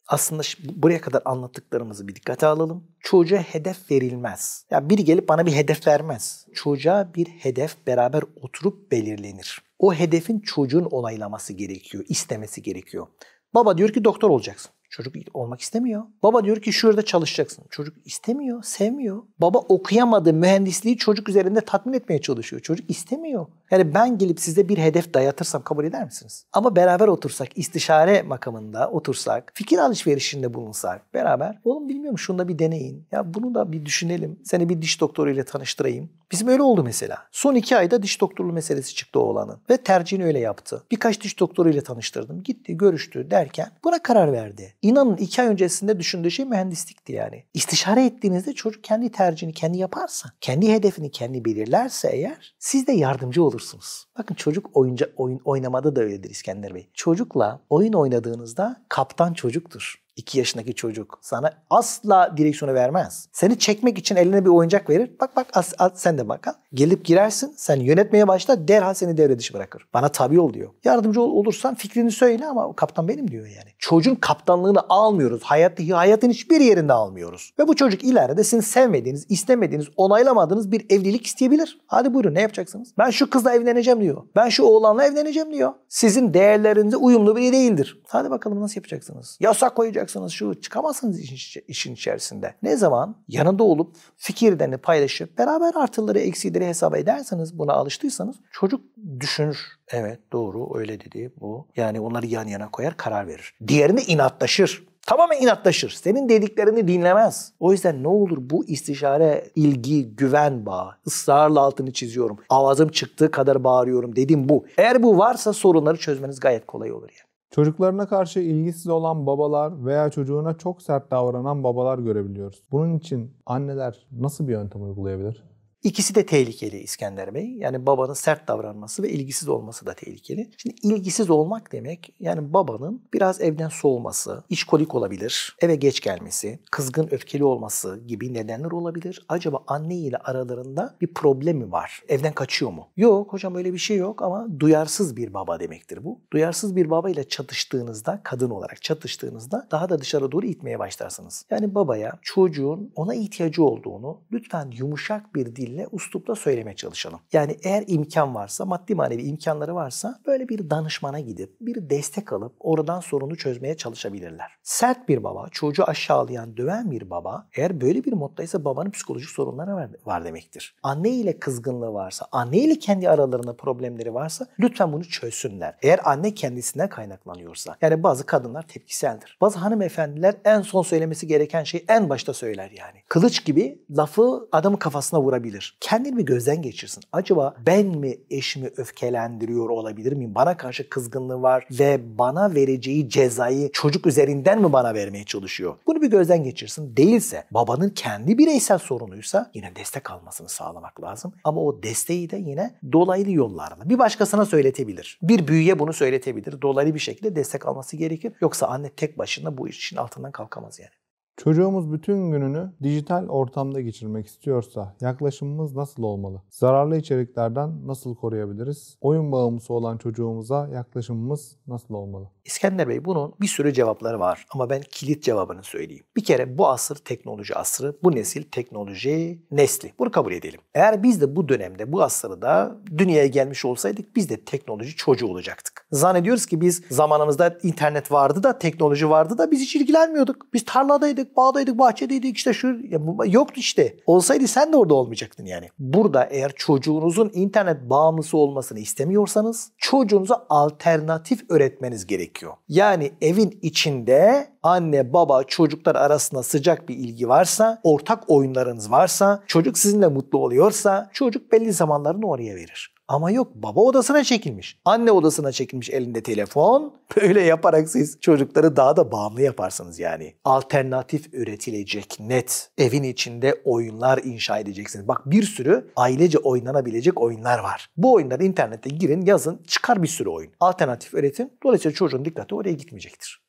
Aslında buraya kadar anlattıklarımızı bir dikkate alalım. Çocuğa hedef verilmez. Ya yani biri gelip bana bir hedef vermez. Çocuğa bir hedef beraber oturup belirlenir. O hedefin çocuğun onaylaması gerekiyor, istemesi gerekiyor. Baba diyor ki doktor olacaksın. Çocuk olmak istemiyor. Baba diyor ki şurada çalışacaksın. Çocuk istemiyor, sevmiyor. Baba okuyamadı mühendisliği çocuk üzerinde tatmin etmeye çalışıyor. Çocuk istemiyor. Yani ben gelip size bir hedef dayatırsam kabul eder misiniz? Ama beraber otursak, istişare makamında otursak, fikir alışverişinde bulunsak beraber. Oğlum bilmiyorum şunu da bir deneyin. Ya bunu da bir düşünelim. Seni bir diş doktoruyla tanıştırayım. Bizim öyle oldu mesela. Son iki ayda diş doktorluğu meselesi çıktı oğlanın. Ve tercihini öyle yaptı. Birkaç diş doktoruyla tanıştırdım. Gitti, görüştü derken buna karar verdi. İnanın iki ay öncesinde düşündüğü şey mühendislikti yani. İstişare ettiğinizde çocuk kendi tercihini kendi yaparsa, kendi hedefini kendi belirlerse eğer siz de yardımcı olursunuz. Bakın çocuk oyunca, oyun oynamada da öyledir İskender Bey. Çocukla oyun oynadığınızda kaptan çocuktur. 2 yaşındaki çocuk sana asla direksiyonu vermez. Seni çekmek için eline bir oyuncak verir. Bak bak as, as, sen de bak. Al. Gelip girersin. Sen yönetmeye başla. Derhal seni devre dışı bırakır. Bana tabi ol diyor. Yardımcı ol, olursan fikrini söyle ama kaptan benim diyor yani. Çocuğun kaptanlığını almıyoruz. Hayatı, hayatın hiçbir yerinde almıyoruz. Ve bu çocuk ileride sizin sevmediğiniz, istemediğiniz, onaylamadığınız bir evlilik isteyebilir. Hadi buyurun ne yapacaksınız? Ben şu kızla evleneceğim diyor. Ben şu oğlanla evleneceğim diyor. Sizin değerlerinize uyumlu biri değildir. Hadi bakalım nasıl yapacaksınız? Yasak koyacak yapacaksınız şu çıkamazsınız işin, işin içerisinde. Ne zaman yanında olup fikirlerini paylaşıp beraber artıları eksileri hesap ederseniz buna alıştıysanız çocuk düşünür. Evet doğru öyle dedi bu. Yani onları yan yana koyar karar verir. Diğerini inatlaşır. Tamamen inatlaşır. Senin dediklerini dinlemez. O yüzden ne olur bu istişare, ilgi, güven bağı. ısrarla altını çiziyorum. Avazım çıktığı kadar bağırıyorum dedim bu. Eğer bu varsa sorunları çözmeniz gayet kolay olur yani. Çocuklarına karşı ilgisiz olan babalar veya çocuğuna çok sert davranan babalar görebiliyoruz. Bunun için anneler nasıl bir yöntem uygulayabilir? İkisi de tehlikeli İskender Bey. Yani babanın sert davranması ve ilgisiz olması da tehlikeli. Şimdi ilgisiz olmak demek yani babanın biraz evden soğuması, işkolik olabilir, eve geç gelmesi, kızgın öfkeli olması gibi nedenler olabilir. Acaba anne ile aralarında bir problem mi var? Evden kaçıyor mu? Yok hocam öyle bir şey yok ama duyarsız bir baba demektir bu. Duyarsız bir baba ile çatıştığınızda, kadın olarak çatıştığınızda daha da dışarı doğru itmeye başlarsınız. Yani babaya çocuğun ona ihtiyacı olduğunu lütfen yumuşak bir dille dille, uslupla söylemeye çalışalım. Yani eğer imkan varsa, maddi manevi imkanları varsa böyle bir danışmana gidip bir destek alıp oradan sorunu çözmeye çalışabilirler. Sert bir baba, çocuğu aşağılayan, döven bir baba eğer böyle bir moddaysa babanın psikolojik sorunları var demektir. Anne ile kızgınlığı varsa, anne ile kendi aralarında problemleri varsa lütfen bunu çözsünler. Eğer anne kendisinden kaynaklanıyorsa. Yani bazı kadınlar tepkiseldir. Bazı hanımefendiler en son söylemesi gereken şeyi en başta söyler yani. Kılıç gibi lafı adamın kafasına vurabilir olabilir. Kendini bir gözden geçirsin. Acaba ben mi eşimi öfkelendiriyor olabilir miyim? Bana karşı kızgınlığı var ve bana vereceği cezayı çocuk üzerinden mi bana vermeye çalışıyor? Bunu bir gözden geçirsin. Değilse babanın kendi bireysel sorunuysa yine destek almasını sağlamak lazım. Ama o desteği de yine dolaylı yollarla bir başkasına söyletebilir. Bir büyüye bunu söyletebilir. Dolaylı bir şekilde destek alması gerekir. Yoksa anne tek başına bu işin altından kalkamaz yani. Çocuğumuz bütün gününü dijital ortamda geçirmek istiyorsa yaklaşımımız nasıl olmalı? Zararlı içeriklerden nasıl koruyabiliriz? Oyun bağımlısı olan çocuğumuza yaklaşımımız nasıl olmalı? İskender Bey bunun bir sürü cevapları var ama ben kilit cevabını söyleyeyim. Bir kere bu asır teknoloji asrı, bu nesil teknoloji nesli. Bunu kabul edelim. Eğer biz de bu dönemde, bu asırda dünyaya gelmiş olsaydık biz de teknoloji çocuğu olacaktık. Zannediyoruz ki biz zamanımızda internet vardı da, teknoloji vardı da biz hiç ilgilenmiyorduk. Biz tarladaydık, bağdaydık, bahçedeydik işte şu yoktu işte. Olsaydı sen de orada olmayacaktın yani. Burada eğer çocuğunuzun internet bağımlısı olmasını istemiyorsanız çocuğunuza alternatif öğretmeniz gerekiyor gerekiyor. Yani evin içinde anne, baba, çocuklar arasında sıcak bir ilgi varsa, ortak oyunlarınız varsa, çocuk sizinle mutlu oluyorsa çocuk belli zamanlarını oraya verir. Ama yok baba odasına çekilmiş. Anne odasına çekilmiş elinde telefon. Böyle yaparak siz çocukları daha da bağımlı yaparsınız yani. Alternatif üretilecek net. Evin içinde oyunlar inşa edeceksiniz. Bak bir sürü ailece oynanabilecek oyunlar var. Bu oyunları internette girin yazın çıkar bir sürü oyun. Alternatif üretin. Dolayısıyla çocuğun dikkati oraya gitmeyecektir.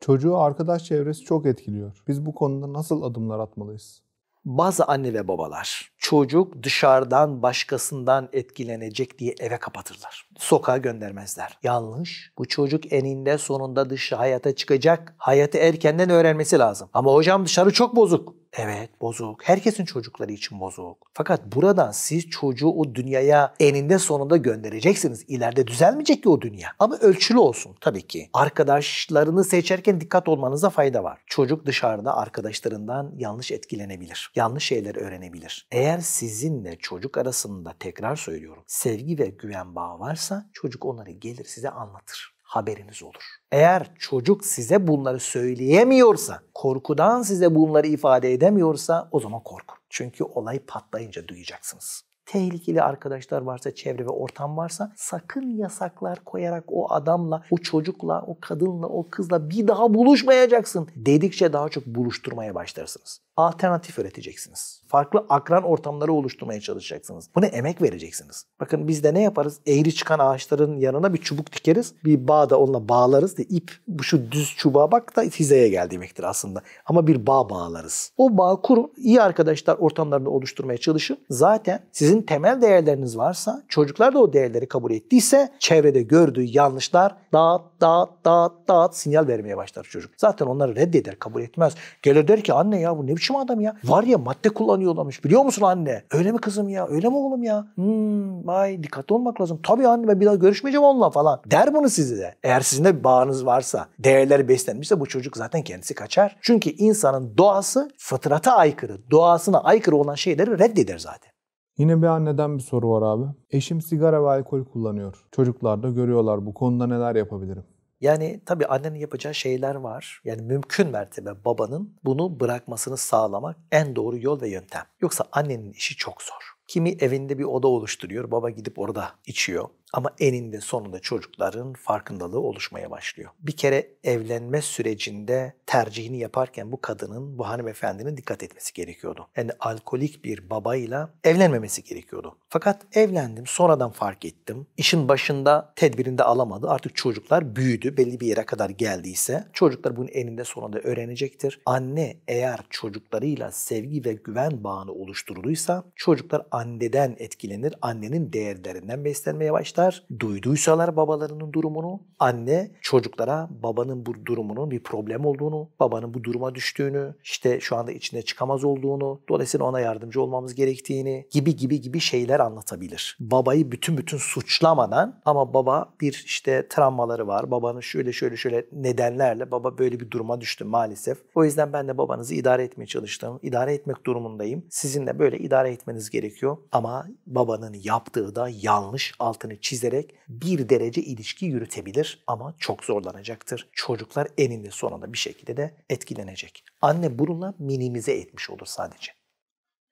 Çocuğu arkadaş çevresi çok etkiliyor. Biz bu konuda nasıl adımlar atmalıyız? bazı anne ve babalar çocuk dışarıdan başkasından etkilenecek diye eve kapatırlar. Sokağa göndermezler. Yanlış. Bu çocuk eninde sonunda dışı hayata çıkacak. Hayatı erkenden öğrenmesi lazım. Ama hocam dışarı çok bozuk. Evet bozuk. Herkesin çocukları için bozuk. Fakat buradan siz çocuğu o dünyaya eninde sonunda göndereceksiniz. İleride düzelmeyecek ki o dünya. Ama ölçülü olsun tabii ki. Arkadaşlarını seçerken dikkat olmanıza fayda var. Çocuk dışarıda arkadaşlarından yanlış etkilenebilir. Yanlış şeyler öğrenebilir. Eğer sizinle çocuk arasında tekrar söylüyorum sevgi ve güven bağı varsa çocuk onları gelir size anlatır haberiniz olur. Eğer çocuk size bunları söyleyemiyorsa, korkudan size bunları ifade edemiyorsa o zaman korkun. Çünkü olay patlayınca duyacaksınız. Tehlikeli arkadaşlar varsa, çevre ve ortam varsa sakın yasaklar koyarak o adamla, o çocukla, o kadınla, o kızla bir daha buluşmayacaksın dedikçe daha çok buluşturmaya başlarsınız alternatif üreteceksiniz. Farklı akran ortamları oluşturmaya çalışacaksınız. Buna emek vereceksiniz. Bakın biz de ne yaparız? Eğri çıkan ağaçların yanına bir çubuk dikeriz. Bir bağ da onunla bağlarız. De ip bu şu düz çubuğa bak da hizaya gel demektir aslında. Ama bir bağ bağlarız. O bağ kurun. İyi arkadaşlar ortamlarını oluşturmaya çalışın. Zaten sizin temel değerleriniz varsa çocuklar da o değerleri kabul ettiyse çevrede gördüğü yanlışlar dağıt dağıt dağıt dağıt sinyal vermeye başlar çocuk. Zaten onları reddeder kabul etmez. Gelir der ki anne ya bu ne biçim adam ya? Var ya madde kullanıyorlarmış biliyor musun anne? Öyle mi kızım ya? Öyle mi oğlum ya? Hmm, ay dikkatli olmak lazım. Tabii anne ben bir daha görüşmeyeceğim onunla falan. Der bunu size de. Eğer sizin bir bağınız varsa, değerleri beslenmişse bu çocuk zaten kendisi kaçar. Çünkü insanın doğası fıtrata aykırı, doğasına aykırı olan şeyleri reddeder zaten. Yine bir anneden bir soru var abi. Eşim sigara ve alkol kullanıyor. Çocuklar da görüyorlar bu konuda neler yapabilirim? Yani tabii annenin yapacağı şeyler var. Yani mümkün mertebe babanın bunu bırakmasını sağlamak en doğru yol ve yöntem. Yoksa annenin işi çok zor. Kimi evinde bir oda oluşturuyor, baba gidip orada içiyor. Ama eninde sonunda çocukların farkındalığı oluşmaya başlıyor. Bir kere evlenme sürecinde tercihini yaparken bu kadının, bu hanımefendinin dikkat etmesi gerekiyordu. Yani alkolik bir babayla evlenmemesi gerekiyordu. Fakat evlendim, sonradan fark ettim. İşin başında tedbirinde alamadı. Artık çocuklar büyüdü. Belli bir yere kadar geldiyse çocuklar bunun eninde sonunda öğrenecektir. Anne eğer çocuklarıyla sevgi ve güven bağını oluşturduysa çocuklar anneden etkilenir. Annenin değerlerinden beslenmeye başlar olmuşlar. Duyduysalar babalarının durumunu, anne çocuklara babanın bu durumunun bir problem olduğunu, babanın bu duruma düştüğünü, işte şu anda içinde çıkamaz olduğunu, dolayısıyla ona yardımcı olmamız gerektiğini gibi gibi gibi şeyler anlatabilir. Babayı bütün bütün suçlamadan ama baba bir işte travmaları var. Babanın şöyle şöyle şöyle nedenlerle baba böyle bir duruma düştü maalesef. O yüzden ben de babanızı idare etmeye çalıştım. idare etmek durumundayım. Sizin de böyle idare etmeniz gerekiyor. Ama babanın yaptığı da yanlış altını çiz çizerek bir derece ilişki yürütebilir ama çok zorlanacaktır. Çocuklar eninde sonunda bir şekilde de etkilenecek. Anne bununla minimize etmiş olur sadece.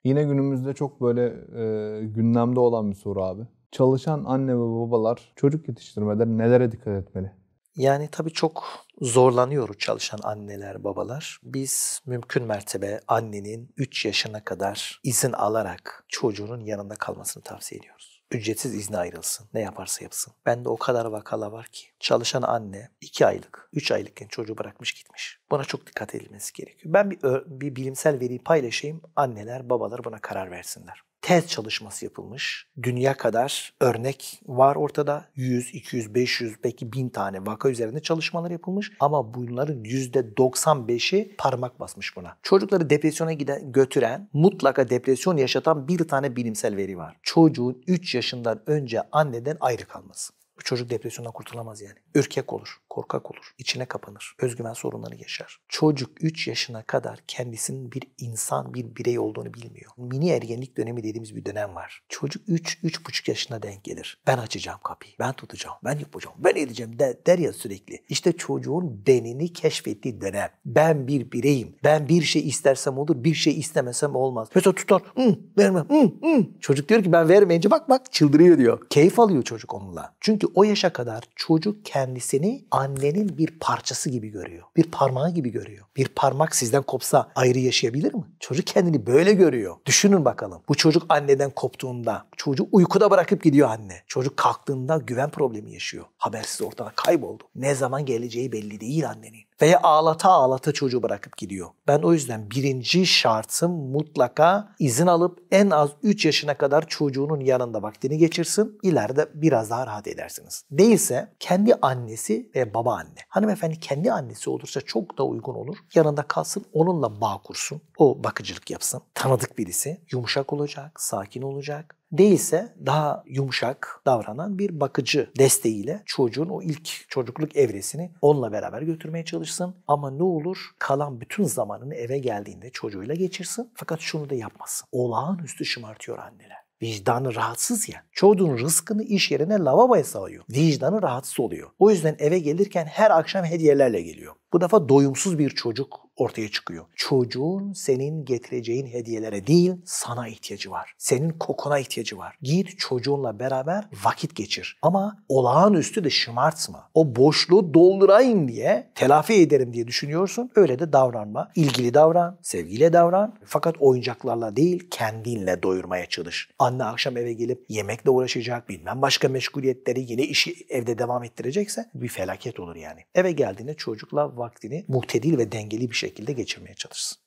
Yine günümüzde çok böyle e, gündemde olan bir soru abi. Çalışan anne ve babalar çocuk yetiştirmede nelere dikkat etmeli? Yani tabii çok zorlanıyoruz çalışan anneler, babalar. Biz mümkün mertebe annenin 3 yaşına kadar izin alarak çocuğunun yanında kalmasını tavsiye ediyoruz ücretsiz izne ayrılsın. Ne yaparsa yapsın. Bende o kadar vakala var ki çalışan anne 2 aylık, 3 aylıkken çocuğu bırakmış gitmiş. Buna çok dikkat edilmesi gerekiyor. Ben bir, bir bilimsel veriyi paylaşayım. Anneler, babalar buna karar versinler tez çalışması yapılmış. Dünya kadar örnek var ortada. 100, 200, 500 belki 1000 tane vaka üzerinde çalışmalar yapılmış ama bunların %95'i parmak basmış buna. Çocukları depresyona giden, götüren, mutlaka depresyon yaşatan bir tane bilimsel veri var. Çocuğun 3 yaşından önce anneden ayrı kalması. Bu çocuk depresyondan kurtulamaz yani. Ürkek olur korkak olur, içine kapanır, özgüven sorunları yaşar. Çocuk 3 yaşına kadar kendisinin bir insan, bir birey olduğunu bilmiyor. Mini ergenlik dönemi dediğimiz bir dönem var. Çocuk 3 3,5 yaşına denk gelir. Ben açacağım kapıyı, ben tutacağım, ben yapacağım, ben edeceğim der, der ya sürekli. İşte çocuğun benini keşfettiği dönem. Ben bir bireyim. Ben bir şey istersem olur, bir şey istemesem olmaz. Mesela tutar, hı, vermem, hı, hı. Çocuk diyor ki ben vermeyince bak bak çıldırıyor diyor. Keyif alıyor çocuk onunla. Çünkü o yaşa kadar çocuk kendisini annenin bir parçası gibi görüyor. Bir parmağı gibi görüyor. Bir parmak sizden kopsa ayrı yaşayabilir mi? Çocuk kendini böyle görüyor. Düşünün bakalım. Bu çocuk anneden koptuğunda, çocuğu uykuda bırakıp gidiyor anne. Çocuk kalktığında güven problemi yaşıyor. Habersiz ortada kayboldu. Ne zaman geleceği belli değil annenin veya ağlata ağlata çocuğu bırakıp gidiyor. Ben o yüzden birinci şartım mutlaka izin alıp en az 3 yaşına kadar çocuğunun yanında vaktini geçirsin. İleride biraz daha rahat edersiniz. Değilse kendi annesi ve babaanne. Hanımefendi kendi annesi olursa çok da uygun olur. Yanında kalsın onunla bağ kursun. O bakıcılık yapsın. Tanıdık birisi. Yumuşak olacak, sakin olacak, değilse daha yumuşak davranan bir bakıcı desteğiyle çocuğun o ilk çocukluk evresini onunla beraber götürmeye çalışsın. Ama ne olur kalan bütün zamanını eve geldiğinde çocuğuyla geçirsin. Fakat şunu da yapmasın. Olağanüstü şımartıyor anneler. Vicdanı rahatsız ya. Çocuğun rızkını iş yerine lavaboya sağlıyor. Vicdanı rahatsız oluyor. O yüzden eve gelirken her akşam hediyelerle geliyor. Bu defa doyumsuz bir çocuk ortaya çıkıyor. Çocuğun senin getireceğin hediyelere değil sana ihtiyacı var. Senin kokuna ihtiyacı var. Git çocuğunla beraber vakit geçir. Ama olağanüstü de şımartma. O boşluğu doldurayım diye telafi ederim diye düşünüyorsun. Öyle de davranma. İlgili davran, sevgiyle davran. Fakat oyuncaklarla değil kendinle doyurmaya çalış. Anne akşam eve gelip yemekle uğraşacak, bilmem başka meşguliyetleri, yeni işi evde devam ettirecekse bir felaket olur yani. Eve geldiğinde çocukla vaktini muhtedil ve dengeli bir şekilde şekilde geçirmeye çalışsın.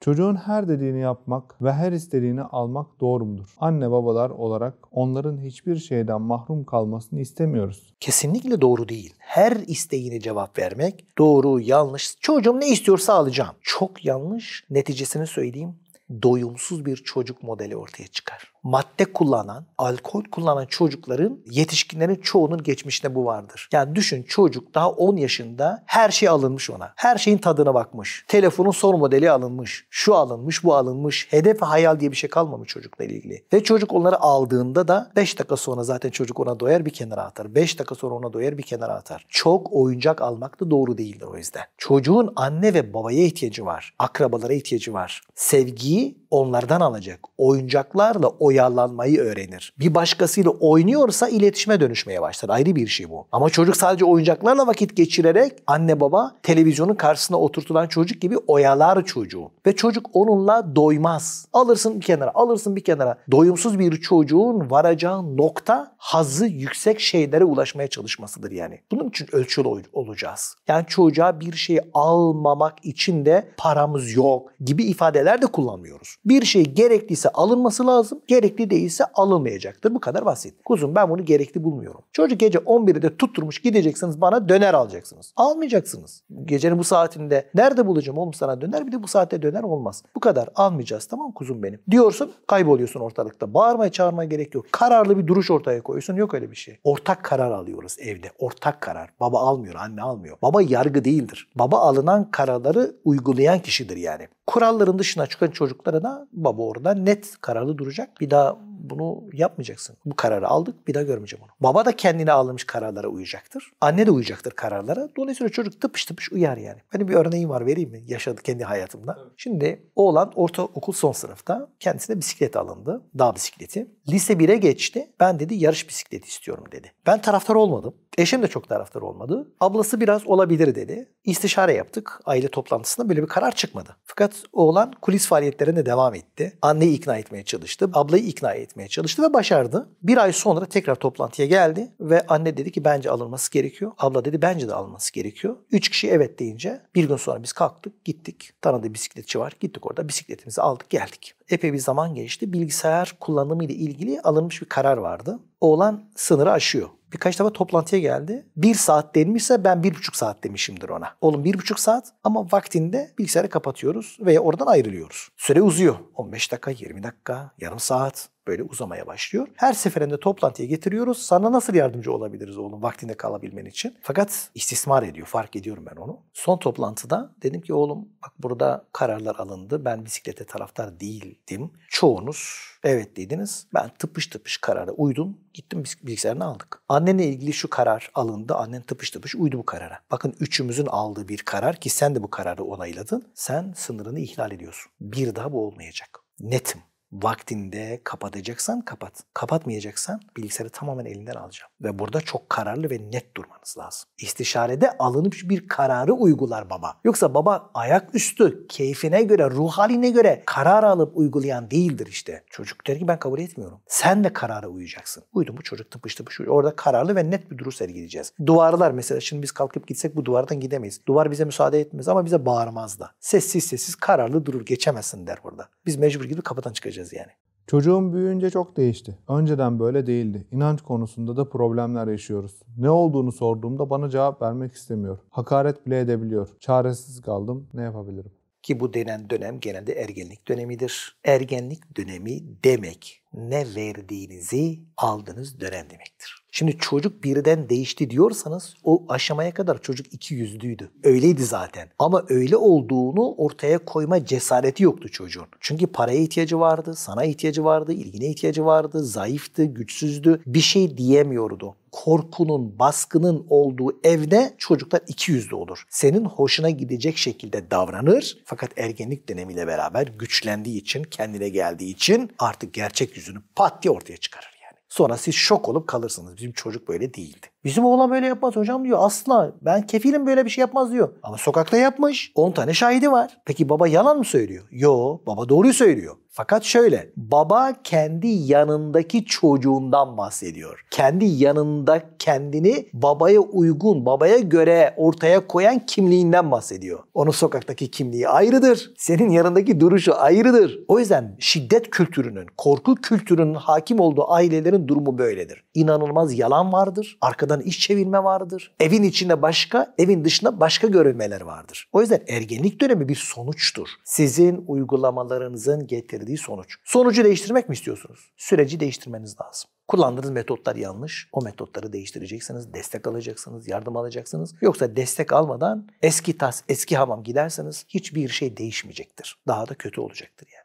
Çocuğun her dediğini yapmak ve her istediğini almak doğru mudur? Anne babalar olarak onların hiçbir şeyden mahrum kalmasını istemiyoruz. Kesinlikle doğru değil. Her isteğine cevap vermek doğru, yanlış. Çocuğum ne istiyorsa alacağım. Çok yanlış. Neticesini söyleyeyim. Doyumsuz bir çocuk modeli ortaya çıkar madde kullanan, alkol kullanan çocukların yetişkinlerin çoğunun geçmişinde bu vardır. Yani düşün çocuk daha 10 yaşında her şey alınmış ona. Her şeyin tadına bakmış. Telefonun son modeli alınmış. Şu alınmış, bu alınmış. Hedef ve hayal diye bir şey kalmamış çocukla ilgili. Ve çocuk onları aldığında da 5 dakika sonra zaten çocuk ona doyar bir kenara atar. 5 dakika sonra ona doyar bir kenara atar. Çok oyuncak almak da doğru değildir o yüzden. Çocuğun anne ve babaya ihtiyacı var. Akrabalara ihtiyacı var. Sevgiyi onlardan alacak. Oyuncaklarla o oyalanmayı öğrenir. Bir başkasıyla oynuyorsa iletişime dönüşmeye başlar. Ayrı bir şey bu. Ama çocuk sadece oyuncaklarla vakit geçirerek anne baba televizyonun karşısına oturtulan çocuk gibi oyalar çocuğu. Ve çocuk onunla doymaz. Alırsın bir kenara, alırsın bir kenara. Doyumsuz bir çocuğun varacağı nokta hazı yüksek şeylere ulaşmaya çalışmasıdır yani. Bunun için ölçülü olacağız. Yani çocuğa bir şey almamak için de paramız yok gibi ifadeler de kullanmıyoruz. Bir şey gerekliyse alınması lazım, gerek Gerekli değilse alınmayacaktır. Bu kadar basit. Kuzum ben bunu gerekli bulmuyorum. Çocuk gece 11'de tutturmuş gideceksiniz bana döner alacaksınız. Almayacaksınız. Gecenin bu saatinde nerede bulacağım oğlum sana döner bir de bu saatte döner olmaz. Bu kadar almayacağız tamam kuzum benim. Diyorsun kayboluyorsun ortalıkta. Bağırmaya çağırmaya gerek yok. Kararlı bir duruş ortaya koyuyorsun. Yok öyle bir şey. Ortak karar alıyoruz evde. Ortak karar. Baba almıyor, anne almıyor. Baba yargı değildir. Baba alınan kararları uygulayan kişidir yani. Kuralların dışına çıkan çocuklara da baba orada net kararlı duracak. Bir daha bunu yapmayacaksın. Bu kararı aldık bir daha görmeyeceğim onu. Baba da kendine alınmış kararlara uyacaktır. Anne de uyacaktır kararlara. Dolayısıyla çocuk tıpış tıpış uyar yani. Benim hani bir örneğim var vereyim mi? Yaşadı kendi hayatımda. Evet. Şimdi oğlan ortaokul son sınıfta kendisine bisiklet alındı. Dağ bisikleti. Lise 1'e geçti. Ben dedi yarış bisikleti istiyorum dedi. Ben taraftar olmadım. Eşim de çok taraftar olmadı. Ablası biraz olabilir dedi. İstişare yaptık. Aile toplantısında böyle bir karar çıkmadı. Fakat oğlan kulis faaliyetlerine devam etti. Anneyi ikna etmeye çalıştı. Ablayı Alayı ikna etmeye çalıştı ve başardı. Bir ay sonra tekrar toplantıya geldi ve anne dedi ki bence alınması gerekiyor. Abla dedi bence de alınması gerekiyor. Üç kişi evet deyince bir gün sonra biz kalktık gittik. Tanıdığı bisikletçi var. Gittik orada bisikletimizi aldık geldik. Epey bir zaman geçti. Bilgisayar kullanımı ile ilgili alınmış bir karar vardı. Oğlan sınırı aşıyor birkaç defa toplantıya geldi. Bir saat denmişse ben bir buçuk saat demişimdir ona. Oğlum bir buçuk saat ama vaktinde bilgisayarı kapatıyoruz veya oradan ayrılıyoruz. Süre uzuyor. 15 dakika, 20 dakika, yarım saat böyle uzamaya başlıyor. Her seferinde toplantıya getiriyoruz. Sana nasıl yardımcı olabiliriz oğlum vaktinde kalabilmen için? Fakat istismar ediyor. Fark ediyorum ben onu. Son toplantıda dedim ki oğlum bak burada kararlar alındı. Ben bisiklete taraftar değildim. Çoğunuz evet dediniz. Ben tıpış tıpış karara uydum. Gittim bilgisayarını aldık. Annenle ilgili şu karar alındı. Annen tıpış tıpış uydu bu karara. Bakın üçümüzün aldığı bir karar ki sen de bu kararı onayladın. Sen sınırını ihlal ediyorsun. Bir daha bu olmayacak. Netim vaktinde kapatacaksan kapat. Kapatmayacaksan bilgisayarı tamamen elinden alacağım. Ve burada çok kararlı ve net durmanız lazım. İstişarede alınıp bir kararı uygular baba. Yoksa baba ayaküstü, keyfine göre, ruh haline göre karar alıp uygulayan değildir işte. Çocuk der ki ben kabul etmiyorum. Sen de karara uyacaksın. Uydun bu çocuk tıpış tıpış. Orada kararlı ve net bir duruş sergileyeceğiz. Duvarlar mesela şimdi biz kalkıp gitsek bu duvardan gidemeyiz. Duvar bize müsaade etmez ama bize bağırmaz da. Sessiz sessiz kararlı durur geçemezsin der burada. Biz mecbur gibi kapıdan çıkacağız yapacağız yani. Çocuğum büyüyünce çok değişti. Önceden böyle değildi. İnanç konusunda da problemler yaşıyoruz. Ne olduğunu sorduğumda bana cevap vermek istemiyor. Hakaret bile edebiliyor. Çaresiz kaldım. Ne yapabilirim? Ki bu denen dönem genelde ergenlik dönemidir. Ergenlik dönemi demek ne verdiğinizi aldığınız dönem demektir. Şimdi çocuk birden değişti diyorsanız o aşamaya kadar çocuk iki yüzlüydü. Öyleydi zaten. Ama öyle olduğunu ortaya koyma cesareti yoktu çocuğun. Çünkü paraya ihtiyacı vardı, sana ihtiyacı vardı, ilgine ihtiyacı vardı, zayıftı, güçsüzdü. Bir şey diyemiyordu korkunun, baskının olduğu evde çocuklar iki yüzlü olur. Senin hoşuna gidecek şekilde davranır fakat ergenlik dönemiyle beraber güçlendiği için, kendine geldiği için artık gerçek yüzünü pat diye ortaya çıkarır. Sonra siz şok olup kalırsınız. Bizim çocuk böyle değildi. Bizim oğlan böyle yapmaz hocam diyor. Asla ben kefilim böyle bir şey yapmaz diyor. Ama sokakta yapmış. 10 tane şahidi var. Peki baba yalan mı söylüyor? Yo baba doğruyu söylüyor. Fakat şöyle baba kendi yanındaki çocuğundan bahsediyor. Kendi yanında kendini babaya uygun, babaya göre ortaya koyan kimliğinden bahsediyor. Onun sokaktaki kimliği ayrıdır. Senin yanındaki duruşu ayrıdır. O yüzden şiddet kültürünün, korku kültürünün hakim olduğu ailelerin durumu böyledir. İnanılmaz yalan vardır. Arkada dışarıdan iş çevirme vardır. Evin içinde başka, evin dışında başka görünmeler vardır. O yüzden ergenlik dönemi bir sonuçtur. Sizin uygulamalarınızın getirdiği sonuç. Sonucu değiştirmek mi istiyorsunuz? Süreci değiştirmeniz lazım. Kullandığınız metotlar yanlış. O metotları değiştireceksiniz, destek alacaksınız, yardım alacaksınız. Yoksa destek almadan eski tas, eski hamam giderseniz hiçbir şey değişmeyecektir. Daha da kötü olacaktır yani.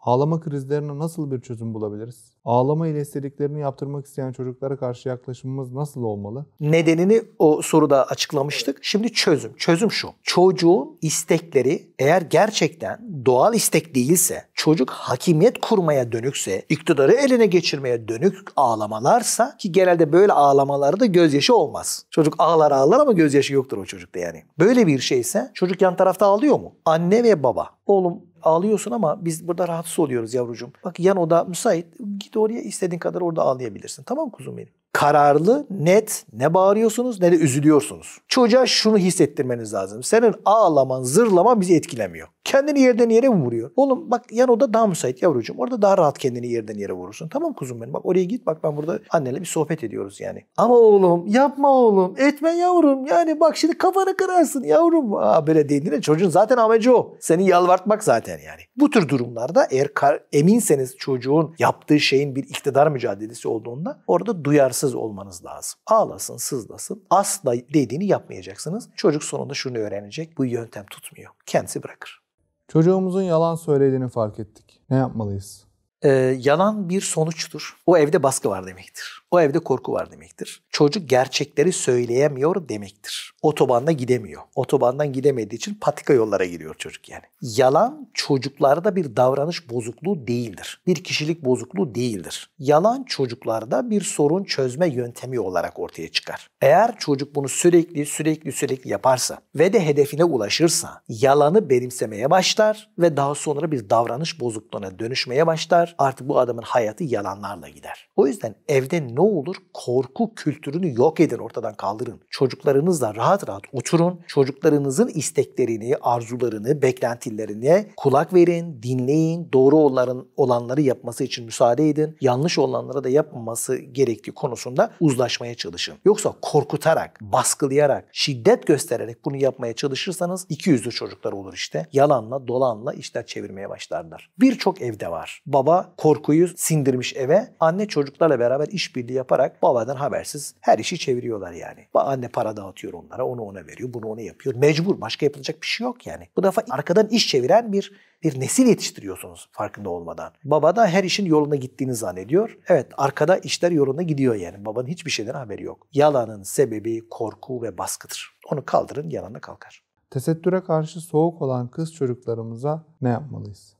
Ağlama krizlerine nasıl bir çözüm bulabiliriz? ağlama ile istediklerini yaptırmak isteyen çocuklara karşı yaklaşımımız nasıl olmalı? Nedenini o soruda açıklamıştık. Şimdi çözüm. Çözüm şu. Çocuğun istekleri eğer gerçekten doğal istek değilse, çocuk hakimiyet kurmaya dönükse, iktidarı eline geçirmeye dönük ağlamalarsa ki genelde böyle ağlamalarda gözyaşı olmaz. Çocuk ağlar ağlar ama gözyaşı yoktur o çocukta yani. Böyle bir şeyse çocuk yan tarafta ağlıyor mu? Anne ve baba. Oğlum ağlıyorsun ama biz burada rahatsız oluyoruz yavrucuğum. Bak yan oda müsait. Git doğruya istediğin kadar orada ağlayabilirsin. Tamam kuzum benim kararlı, net ne bağırıyorsunuz ne de üzülüyorsunuz. Çocuğa şunu hissettirmeniz lazım. Senin ağlaman, zırlaman bizi etkilemiyor. Kendini yerden yere mi vuruyor? Oğlum bak yan oda daha müsait yavrucuğum. Orada daha rahat kendini yerden yere vurursun. Tamam kuzum benim bak oraya git bak ben burada annenle bir sohbet ediyoruz yani. Ama oğlum yapma oğlum etme yavrum. Yani bak şimdi kafanı kırarsın yavrum. Aa, böyle dediğinde çocuğun zaten amacı o. Seni yalvartmak zaten yani. Bu tür durumlarda eğer eminseniz çocuğun yaptığı şeyin bir iktidar mücadelesi olduğunda orada duyarsın rahatsız olmanız lazım. Ağlasın, sızlasın. Asla dediğini yapmayacaksınız. Çocuk sonunda şunu öğrenecek. Bu yöntem tutmuyor. Kendisi bırakır. Çocuğumuzun yalan söylediğini fark ettik. Ne yapmalıyız? Ee, yalan bir sonuçtur. O evde baskı var demektir. O evde korku var demektir. Çocuk gerçekleri söyleyemiyor demektir otobanda gidemiyor. Otobandan gidemediği için patika yollara giriyor çocuk yani. Yalan çocuklarda bir davranış bozukluğu değildir. Bir kişilik bozukluğu değildir. Yalan çocuklarda bir sorun çözme yöntemi olarak ortaya çıkar. Eğer çocuk bunu sürekli sürekli sürekli yaparsa ve de hedefine ulaşırsa yalanı benimsemeye başlar ve daha sonra bir davranış bozukluğuna dönüşmeye başlar. Artık bu adamın hayatı yalanlarla gider. O yüzden evde ne olur korku kültürünü yok edin ortadan kaldırın. Çocuklarınızla rahat rahat rahat oturun. Çocuklarınızın isteklerini, arzularını, beklentilerini kulak verin, dinleyin. Doğru olanların olanları yapması için müsaade edin. Yanlış olanlara da yapmaması gerektiği konusunda uzlaşmaya çalışın. Yoksa korkutarak, baskılayarak, şiddet göstererek bunu yapmaya çalışırsanız iki yüzlü çocuklar olur işte. Yalanla, dolanla işler çevirmeye başlarlar. Birçok evde var. Baba korkuyu sindirmiş eve. Anne çocuklarla beraber işbirliği yaparak babadan habersiz her işi çeviriyorlar yani. Anne para dağıtıyor onlara para onu ona veriyor, bunu ona yapıyor. Mecbur. Başka yapılacak bir şey yok yani. Bu defa arkadan iş çeviren bir bir nesil yetiştiriyorsunuz farkında olmadan. Baba da her işin yoluna gittiğini zannediyor. Evet arkada işler yoluna gidiyor yani. Babanın hiçbir şeyden haberi yok. Yalanın sebebi korku ve baskıdır. Onu kaldırın yalanla kalkar. Tesettüre karşı soğuk olan kız çocuklarımıza ne yapmalıyız?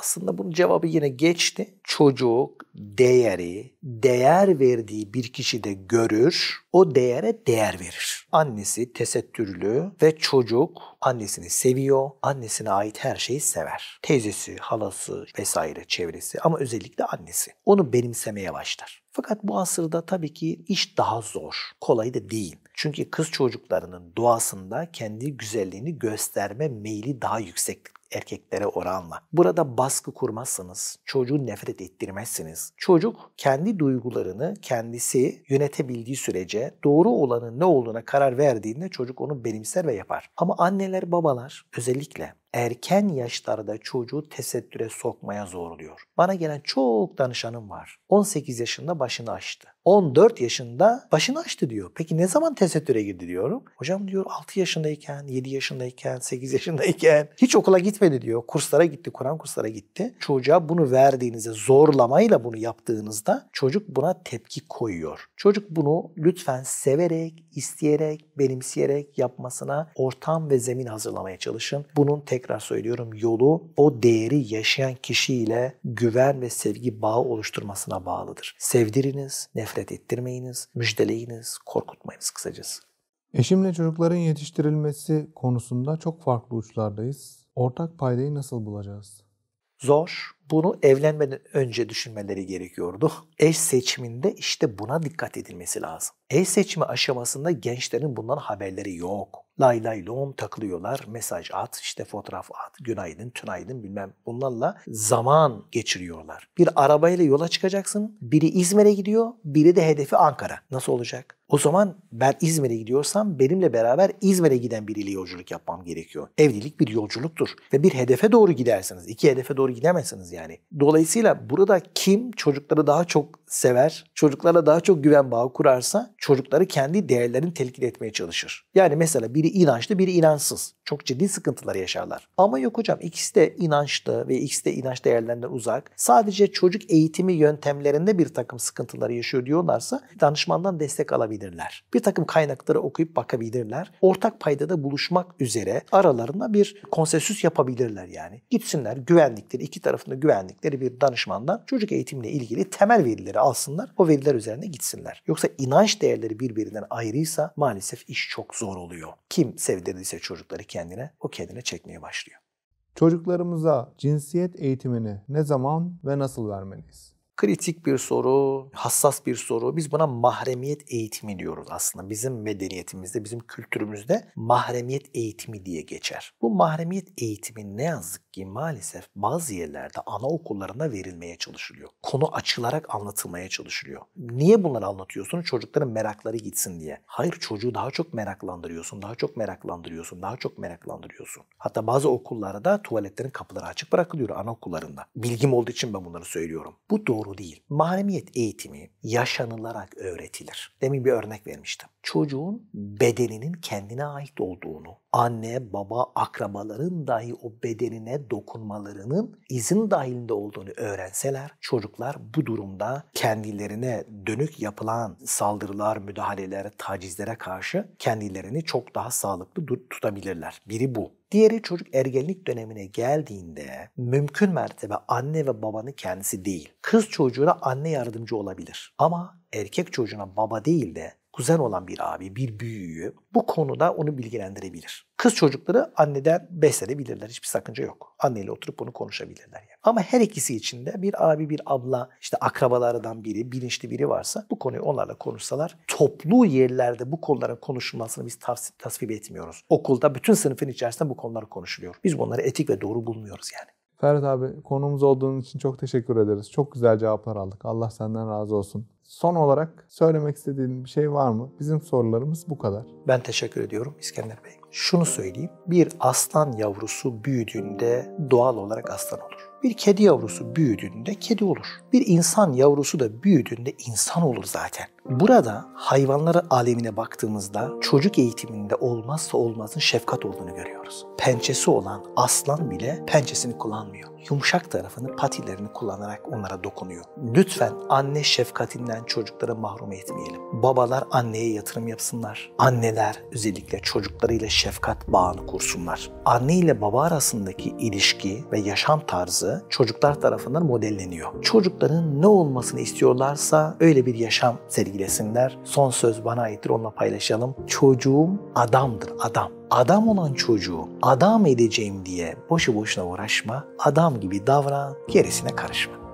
aslında bunun cevabı yine geçti. Çocuk değeri, değer verdiği bir kişi de görür, o değere değer verir. Annesi tesettürlü ve çocuk annesini seviyor, annesine ait her şeyi sever. Teyzesi, halası vesaire çevresi ama özellikle annesi. Onu benimsemeye başlar. Fakat bu asırda tabii ki iş daha zor. Kolay da değil. Çünkü kız çocuklarının doğasında kendi güzelliğini gösterme meyli daha yükseklik erkeklere oranla. Burada baskı kurmazsınız. Çocuğu nefret ettirmezsiniz. Çocuk kendi duygularını kendisi yönetebildiği sürece doğru olanın ne olduğuna karar verdiğinde çocuk onu benimser ve yapar. Ama anneler, babalar özellikle erken yaşlarda çocuğu tesettüre sokmaya zorluyor. Bana gelen çok danışanım var. 18 yaşında başını açtı. 14 yaşında başını açtı diyor. Peki ne zaman tesettüre girdi diyorum. Hocam diyor 6 yaşındayken, 7 yaşındayken, 8 yaşındayken hiç okula gitmedi diyor. Kurslara gitti, Kur'an kurslara gitti. Çocuğa bunu verdiğinizde, zorlamayla bunu yaptığınızda çocuk buna tepki koyuyor. Çocuk bunu lütfen severek, isteyerek, benimseyerek yapmasına ortam ve zemin hazırlamaya çalışın. Bunun tek tekrar söylüyorum yolu o değeri yaşayan kişiyle güven ve sevgi bağı oluşturmasına bağlıdır. Sevdiriniz, nefret ettirmeyiniz, müjdeleyiniz, korkutmayınız kısacası. Eşimle çocukların yetiştirilmesi konusunda çok farklı uçlardayız. Ortak paydayı nasıl bulacağız? Zor. Bunu evlenmeden önce düşünmeleri gerekiyordu. Eş seçiminde işte buna dikkat edilmesi lazım. Eş seçimi aşamasında gençlerin bundan haberleri yok lay lay lom takılıyorlar. Mesaj at, işte fotoğraf at, günaydın, tünaydın bilmem bunlarla zaman geçiriyorlar. Bir arabayla yola çıkacaksın. Biri İzmir'e gidiyor, biri de hedefi Ankara. Nasıl olacak? O zaman ben İzmir'e gidiyorsam benimle beraber İzmir'e giden biriyle yolculuk yapmam gerekiyor. Evlilik bir yolculuktur ve bir hedefe doğru gidersiniz. iki hedefe doğru gidemezsiniz yani. Dolayısıyla burada kim çocukları daha çok sever, çocuklara daha çok güven bağı kurarsa çocukları kendi değerlerini telkin etmeye çalışır. Yani mesela biri inançlı, biri inançsız. Çok ciddi sıkıntılar yaşarlar. Ama yok hocam ikisi de inançlı ve ikisi de inanç değerlerinden uzak. Sadece çocuk eğitimi yöntemlerinde bir takım sıkıntıları yaşıyor diyorlarsa danışmandan destek alabilirler. Bir takım kaynakları okuyup bakabilirler. Ortak paydada buluşmak üzere aralarında bir konsensüs yapabilirler yani. Gitsinler güvendikleri, iki tarafında güvendikleri bir danışmandan çocuk eğitimle ilgili temel verileri verileri alsınlar, o veriler üzerine gitsinler. Yoksa inanç değerleri birbirinden ayrıysa maalesef iş çok zor oluyor. Kim sevdirdiyse çocukları kendine, o kendine çekmeye başlıyor. Çocuklarımıza cinsiyet eğitimini ne zaman ve nasıl vermeliyiz? kritik bir soru, hassas bir soru. Biz buna mahremiyet eğitimi diyoruz aslında. Bizim medeniyetimizde, bizim kültürümüzde mahremiyet eğitimi diye geçer. Bu mahremiyet eğitimi ne yazık ki maalesef bazı yerlerde anaokullarında verilmeye çalışılıyor. Konu açılarak anlatılmaya çalışılıyor. Niye bunları anlatıyorsun? Çocukların merakları gitsin diye. Hayır çocuğu daha çok meraklandırıyorsun, daha çok meraklandırıyorsun, daha çok meraklandırıyorsun. Hatta bazı okullarda tuvaletlerin kapıları açık bırakılıyor anaokullarında. Bilgim olduğu için ben bunları söylüyorum. Bu doğru değil. Mahremiyet eğitimi yaşanılarak öğretilir. Demin bir örnek vermiştim. Çocuğun bedeninin kendine ait olduğunu, anne, baba, akrabaların dahi o bedenine dokunmalarının izin dahilinde olduğunu öğrenseler çocuklar bu durumda kendilerine dönük yapılan saldırılar, müdahaleler, tacizlere karşı kendilerini çok daha sağlıklı tutabilirler. Biri bu. Diğeri çocuk ergenlik dönemine geldiğinde mümkün mertebe anne ve babanın kendisi değil. Kız çocuğuna anne yardımcı olabilir. Ama erkek çocuğuna baba değil de kuzen olan bir abi, bir büyüğü bu konuda onu bilgilendirebilir. Kız çocukları anneden beslenebilirler. Hiçbir sakınca yok. Anneyle oturup bunu konuşabilirler. Yani. Ama her ikisi için de bir abi, bir abla, işte akrabalardan biri, bilinçli biri varsa bu konuyu onlarla konuşsalar toplu yerlerde bu konuların konuşulmasını biz tasvip, tasvip etmiyoruz. Okulda bütün sınıfın içerisinde bu konular konuşuluyor. Biz bunları etik ve doğru bulmuyoruz yani. Ferhat abi konumuz olduğun için çok teşekkür ederiz. Çok güzel cevaplar aldık. Allah senden razı olsun. Son olarak söylemek istediğin bir şey var mı? Bizim sorularımız bu kadar. Ben teşekkür ediyorum İskender Bey. Şunu söyleyeyim. Bir aslan yavrusu büyüdüğünde doğal olarak aslan olur. Bir kedi yavrusu büyüdüğünde kedi olur. Bir insan yavrusu da büyüdüğünde insan olur zaten. Burada hayvanları alemine baktığımızda çocuk eğitiminde olmazsa olmazın şefkat olduğunu görüyoruz. Pençesi olan aslan bile pençesini kullanmıyor. Yumuşak tarafını, patilerini kullanarak onlara dokunuyor. Lütfen anne şefkatinden çocuklara mahrum etmeyelim. Babalar anneye yatırım yapsınlar. Anneler özellikle çocuklarıyla şefkat bağını kursunlar. Anne ile baba arasındaki ilişki ve yaşam tarzı çocuklar tarafından modelleniyor. Çocukların ne olmasını istiyorlarsa öyle bir yaşam sergileniyor sergilesinler. Son söz bana aittir onunla paylaşalım. Çocuğum adamdır adam. Adam olan çocuğu adam edeceğim diye boşu boşuna uğraşma. Adam gibi davran, gerisine karışma.